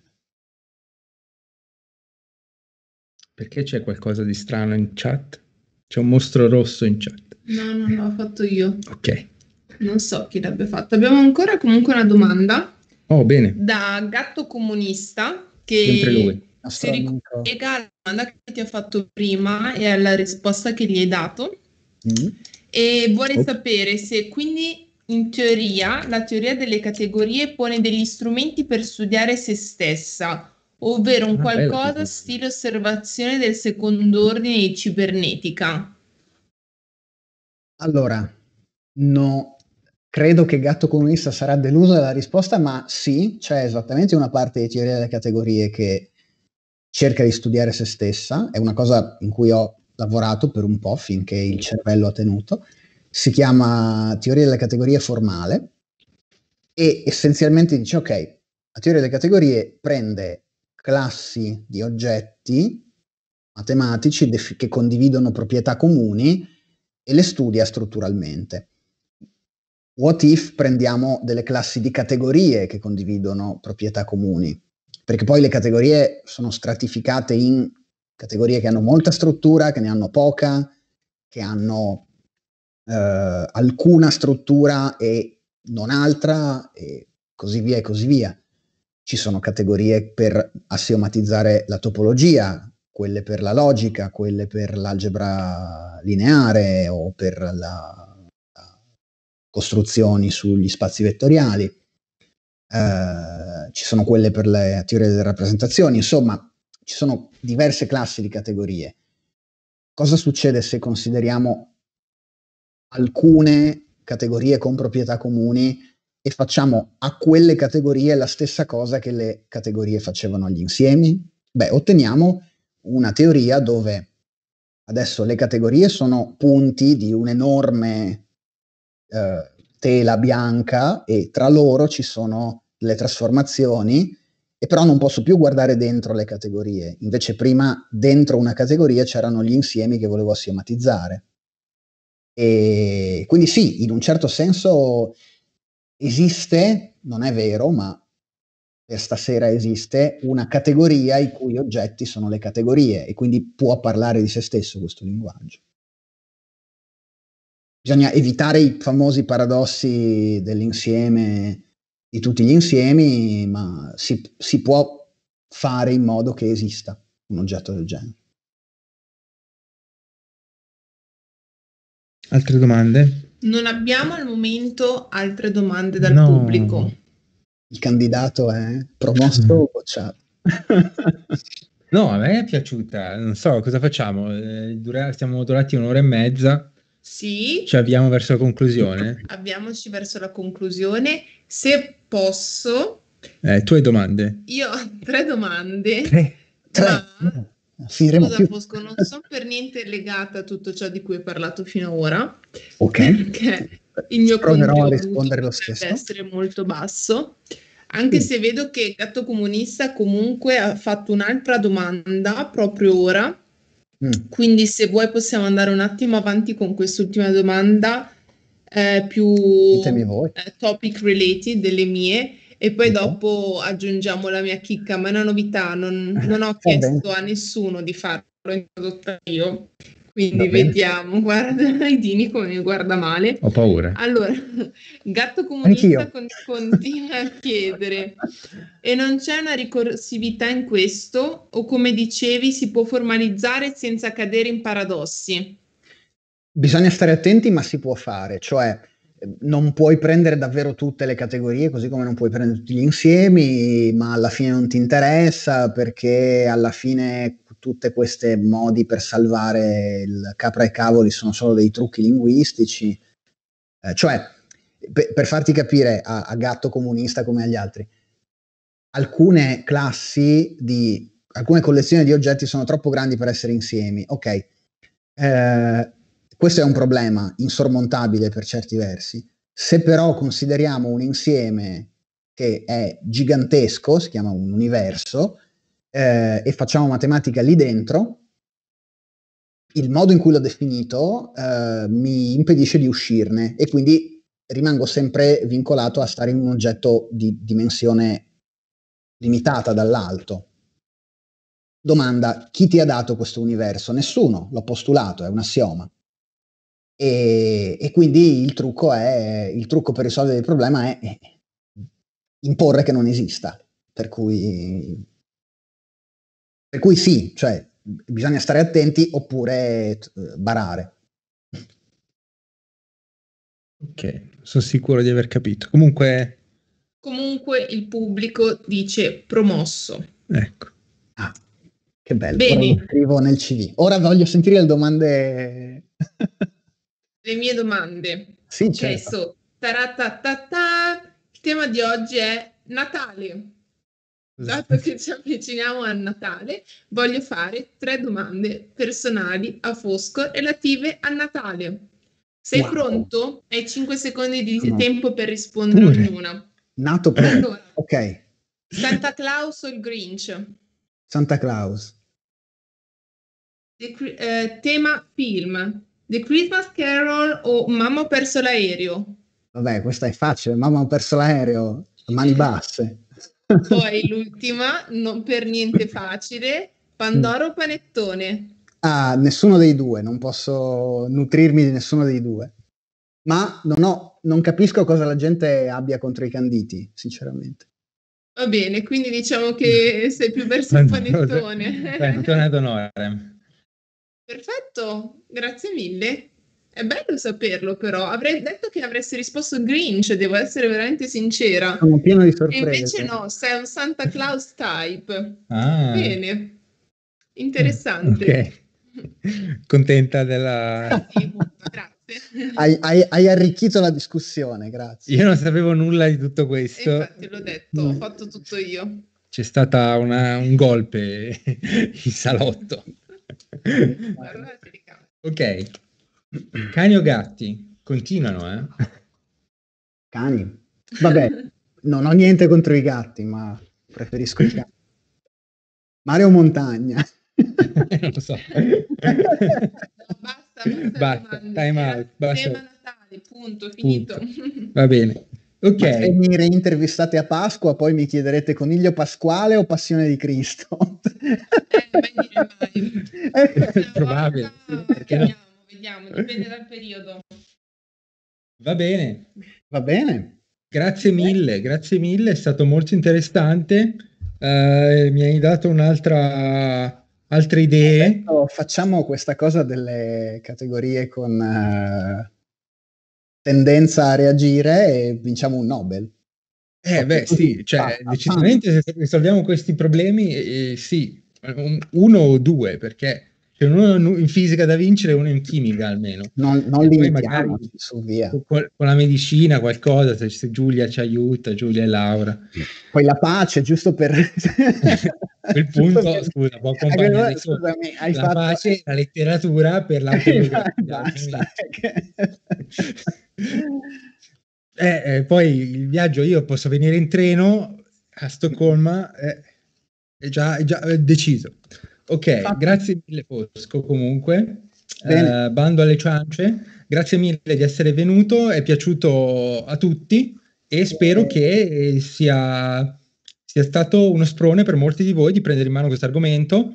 Perché c'è qualcosa di strano in chat? C'è un mostro rosso in chat. No, no, l'ho fatto io. Ok. Non so chi l'abbia fatto. Abbiamo ancora comunque una domanda. Oh, bene. Da Gatto Comunista che Sempre lui. si ricollega alla domanda che ti ha fatto prima e alla risposta che gli hai dato. Mm. E vuole oh. sapere se quindi in teoria la teoria delle categorie pone degli strumenti per studiare se stessa ovvero un ah, qualcosa bello. stile osservazione del secondo ordine di cibernetica. Allora, no, credo che Gatto Comunista sarà deluso dalla risposta, ma sì, c'è esattamente una parte di teoria delle categorie che cerca di studiare se stessa, è una cosa in cui ho lavorato per un po' finché il cervello ha tenuto, si chiama teoria delle categorie formale e essenzialmente dice ok, la teoria delle categorie prende classi di oggetti matematici def- che condividono proprietà comuni e le studia strutturalmente. What if prendiamo delle classi di categorie che condividono proprietà comuni? Perché poi le categorie sono stratificate in categorie che hanno molta struttura, che ne hanno poca, che hanno eh, alcuna struttura e non altra, e così via e così via ci sono categorie per assiomatizzare la topologia, quelle per la logica, quelle per l'algebra lineare o per le costruzioni sugli spazi vettoriali, eh, ci sono quelle per le teorie delle rappresentazioni, insomma ci sono diverse classi di categorie. Cosa succede se consideriamo alcune categorie con proprietà comuni e facciamo a quelle categorie la stessa cosa che le categorie facevano agli insiemi? Beh, otteniamo una teoria dove adesso le categorie sono punti di un'enorme eh, tela bianca e tra loro ci sono le trasformazioni e però non posso più guardare dentro le categorie. Invece prima dentro una categoria c'erano gli insiemi che volevo assiomatizzare. E quindi sì, in un certo senso esiste, non è vero, ma per stasera esiste una categoria i cui oggetti sono le categorie e quindi può parlare di se stesso questo linguaggio. Bisogna evitare i famosi paradossi dell'insieme di tutti gli insiemi, ma si, si può fare in modo che esista un oggetto del genere. Altre domande? Non abbiamo al momento altre domande dal no. pubblico. Il candidato è promosso mm. o bocciato? no, a me è piaciuta. Non so cosa facciamo. Eh, dura- siamo durati un'ora e mezza. Sì. Ci avviamo verso la conclusione. Abbiamoci verso la conclusione. Se posso. Eh, tu hai domande? Io ho tre domande. Tre. tre. Ma finiremo Scusa, più. Fosco, non sono per niente legata a tutto ciò di cui hai parlato fino ad ora. Ok. Perché il mio Proverò a rispondere lo stesso. deve essere molto basso. Anche sì. se vedo che il Gatto Comunista comunque ha fatto un'altra domanda proprio ora. Mm. Quindi se vuoi possiamo andare un attimo avanti con quest'ultima domanda eh, più eh, topic related delle mie e poi okay. dopo aggiungiamo la mia chicca, ma è una novità, non, non ho chiesto a nessuno di farlo in tradotto io, quindi vediamo, guarda dini come mi guarda male. Ho paura. Allora, Gatto Comunista con, continua a chiedere e non c'è una ricorsività in questo o come dicevi si può formalizzare senza cadere in paradossi? Bisogna stare attenti ma si può fare, cioè non puoi prendere davvero tutte le categorie, così come non puoi prendere tutti gli insiemi, ma alla fine non ti interessa perché alla fine tutte queste modi per salvare il capra e cavoli sono solo dei trucchi linguistici. Eh, cioè, per, per, farti capire a, a, gatto comunista come agli altri, alcune classi di alcune collezioni di oggetti sono troppo grandi per essere insiemi. Ok. Eh, questo è un problema insormontabile per certi versi. Se però consideriamo un insieme che è gigantesco, si chiama un universo, eh, e facciamo matematica lì dentro, il modo in cui l'ho definito eh, mi impedisce di uscirne e quindi rimango sempre vincolato a stare in un oggetto di dimensione limitata dall'alto. Domanda, chi ti ha dato questo universo? Nessuno, l'ho postulato, è un assioma. E, e quindi il trucco, è, il trucco per risolvere il problema è imporre che non esista. Per cui, per cui sì, cioè bisogna stare attenti oppure eh, barare. Ok, sono sicuro di aver capito. Comunque... Comunque il pubblico dice promosso. Ecco. Ah, che bello. Bene. Ora scrivo nel CV. Ora voglio sentire le domande le mie domande. Sì, certo. Adesso, il tema di oggi è Natale. Dato che ci avviciniamo a Natale, voglio fare tre domande personali a Fosco relative a Natale. Sei wow. pronto? Hai 5 secondi di no. tempo per rispondere Pure. ognuna. Nato per... Allora, ok. Santa Claus o il Grinch? Santa Claus. De- eh, tema film. The Christmas Carol o Mamma ho perso l'aereo? Vabbè, questa è facile, Mamma ho perso l'aereo, mani basse. Poi l'ultima, non per niente facile, Pandoro o mm. Panettone? Ah, nessuno dei due, non posso nutrirmi di nessuno dei due. Ma non, ho, non capisco cosa la gente abbia contro i canditi, sinceramente. Va bene, quindi diciamo che sei più verso il panettone. Panettone ad onore. Perfetto, grazie mille. È bello saperlo, però. Avrei detto che avresti risposto Grinch, devo essere veramente sincera. Sono pieno di sorprese. E invece no, sei un Santa Claus type. Ah. Bene, interessante. Ok, contenta della... sì, grazie. Hai, hai, hai, arricchito la discussione, grazie. Io non sapevo nulla di tutto questo. E infatti l'ho detto, ho fatto tutto io. C'è stato un golpe in salotto. ok, cani o gatti? Continuano, eh? Cani. Vabbè, non ho niente contro i gatti, ma preferisco i cani. Mare o montagna? non lo so. basta, basta, basta time out. Basta. Natale, punto, finito. Punto. Va bene. Ok. Se mi reintervistate a Pasqua, poi mi chiederete coniglio pasquale o passione di Cristo. Eh, è eh, probabile. Vediamo, vediamo, dipende dal periodo. Va bene. Va bene. Grazie mille, grazie mille, è stato molto interessante. Uh, mi hai dato un'altra altre idee. Aspetta, facciamo questa cosa delle categorie con uh tendenza a reagire e vinciamo un Nobel. Eh, beh, sì, cioè, decisamente se risolviamo questi problemi, eh, sì, uno o due, perché c'è uno in fisica da vincere e uno in chimica almeno. Non, non limitiamo, su via. Con, con, la medicina qualcosa, se, se, Giulia ci aiuta, Giulia e Laura. Poi la pace, giusto per... quel punto, per... scusa, può ecco, accompagnare scusami, hai la fatto... pace, la letteratura per esatto, l'autobiografia. Basta eh, eh, poi il viaggio io posso venire in treno a Stoccolma, eh, è già, è già deciso. Ok, Fatto. grazie mille Fosco comunque. Uh, bando alle ciance, grazie mille di essere venuto, è piaciuto a tutti e spero che sia, sia stato uno sprone per molti di voi di prendere in mano questo argomento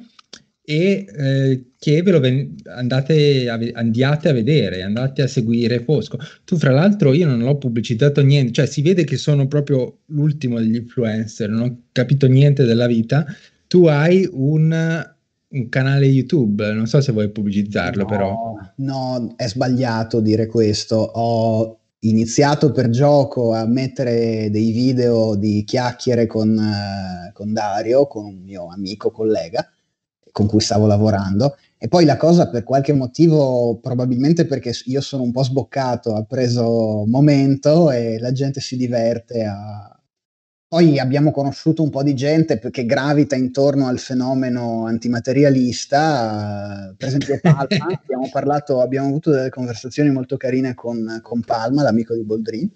e eh, che ve lo ven- andate a ve- andiate a vedere, andate a seguire Fosco. Tu, fra l'altro, io non l'ho pubblicizzato niente, cioè si vede che sono proprio l'ultimo degli influencer, non ho capito niente della vita. Tu hai un, un canale YouTube, non so se vuoi pubblicizzarlo, no, però. No, è sbagliato dire questo. Ho iniziato per gioco a mettere dei video di chiacchiere con, eh, con Dario, con un mio amico collega con cui stavo lavorando. E poi la cosa per qualche motivo, probabilmente perché io sono un po' sboccato, ha preso momento e la gente si diverte a... Poi abbiamo conosciuto un po' di gente che gravita intorno al fenomeno antimaterialista, eh, per esempio Palma, abbiamo, parlato, abbiamo avuto delle conversazioni molto carine con, con Palma, l'amico di Boldrin,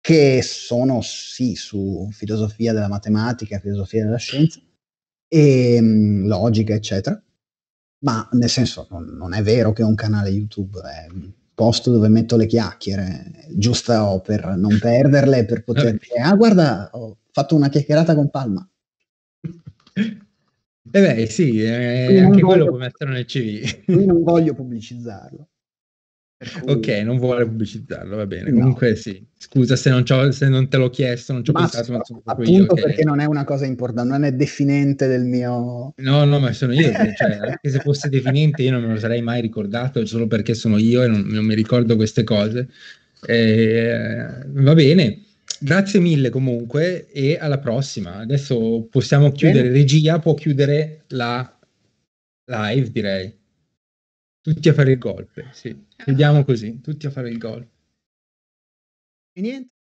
che sono sì su filosofia della matematica, filosofia della scienza, e ehm, mh, logica, eccetera. Ma nel senso, non, non, è vero che un canale YouTube, è un posto dove metto le chiacchiere, giusto per non perderle, per poter dire, ah guarda, ho fatto una chiacchierata con Palma. Eh beh, sì, eh, anche voglio, quello può mettere nel CV. Io non voglio pubblicizzarlo. Ok, non vuole pubblicizzarlo, va bene. No. Comunque sì, scusa se non, se non, te l'ho chiesto, non ci ho ma pensato. Ma sono appunto io, okay. perché non è una cosa importante, non è definente del mio... No, no, ma sono io, cioè, cioè, anche se fosse definente io non me lo sarei mai ricordato, solo perché sono io e non, non mi ricordo queste cose. Eh, va bene, grazie mille comunque e alla prossima. Adesso possiamo chiudere, bene. regia può chiudere la live direi. Tutti a fare il gol, sì. Vediamo ah. così, tutti a fare il gol. E niente,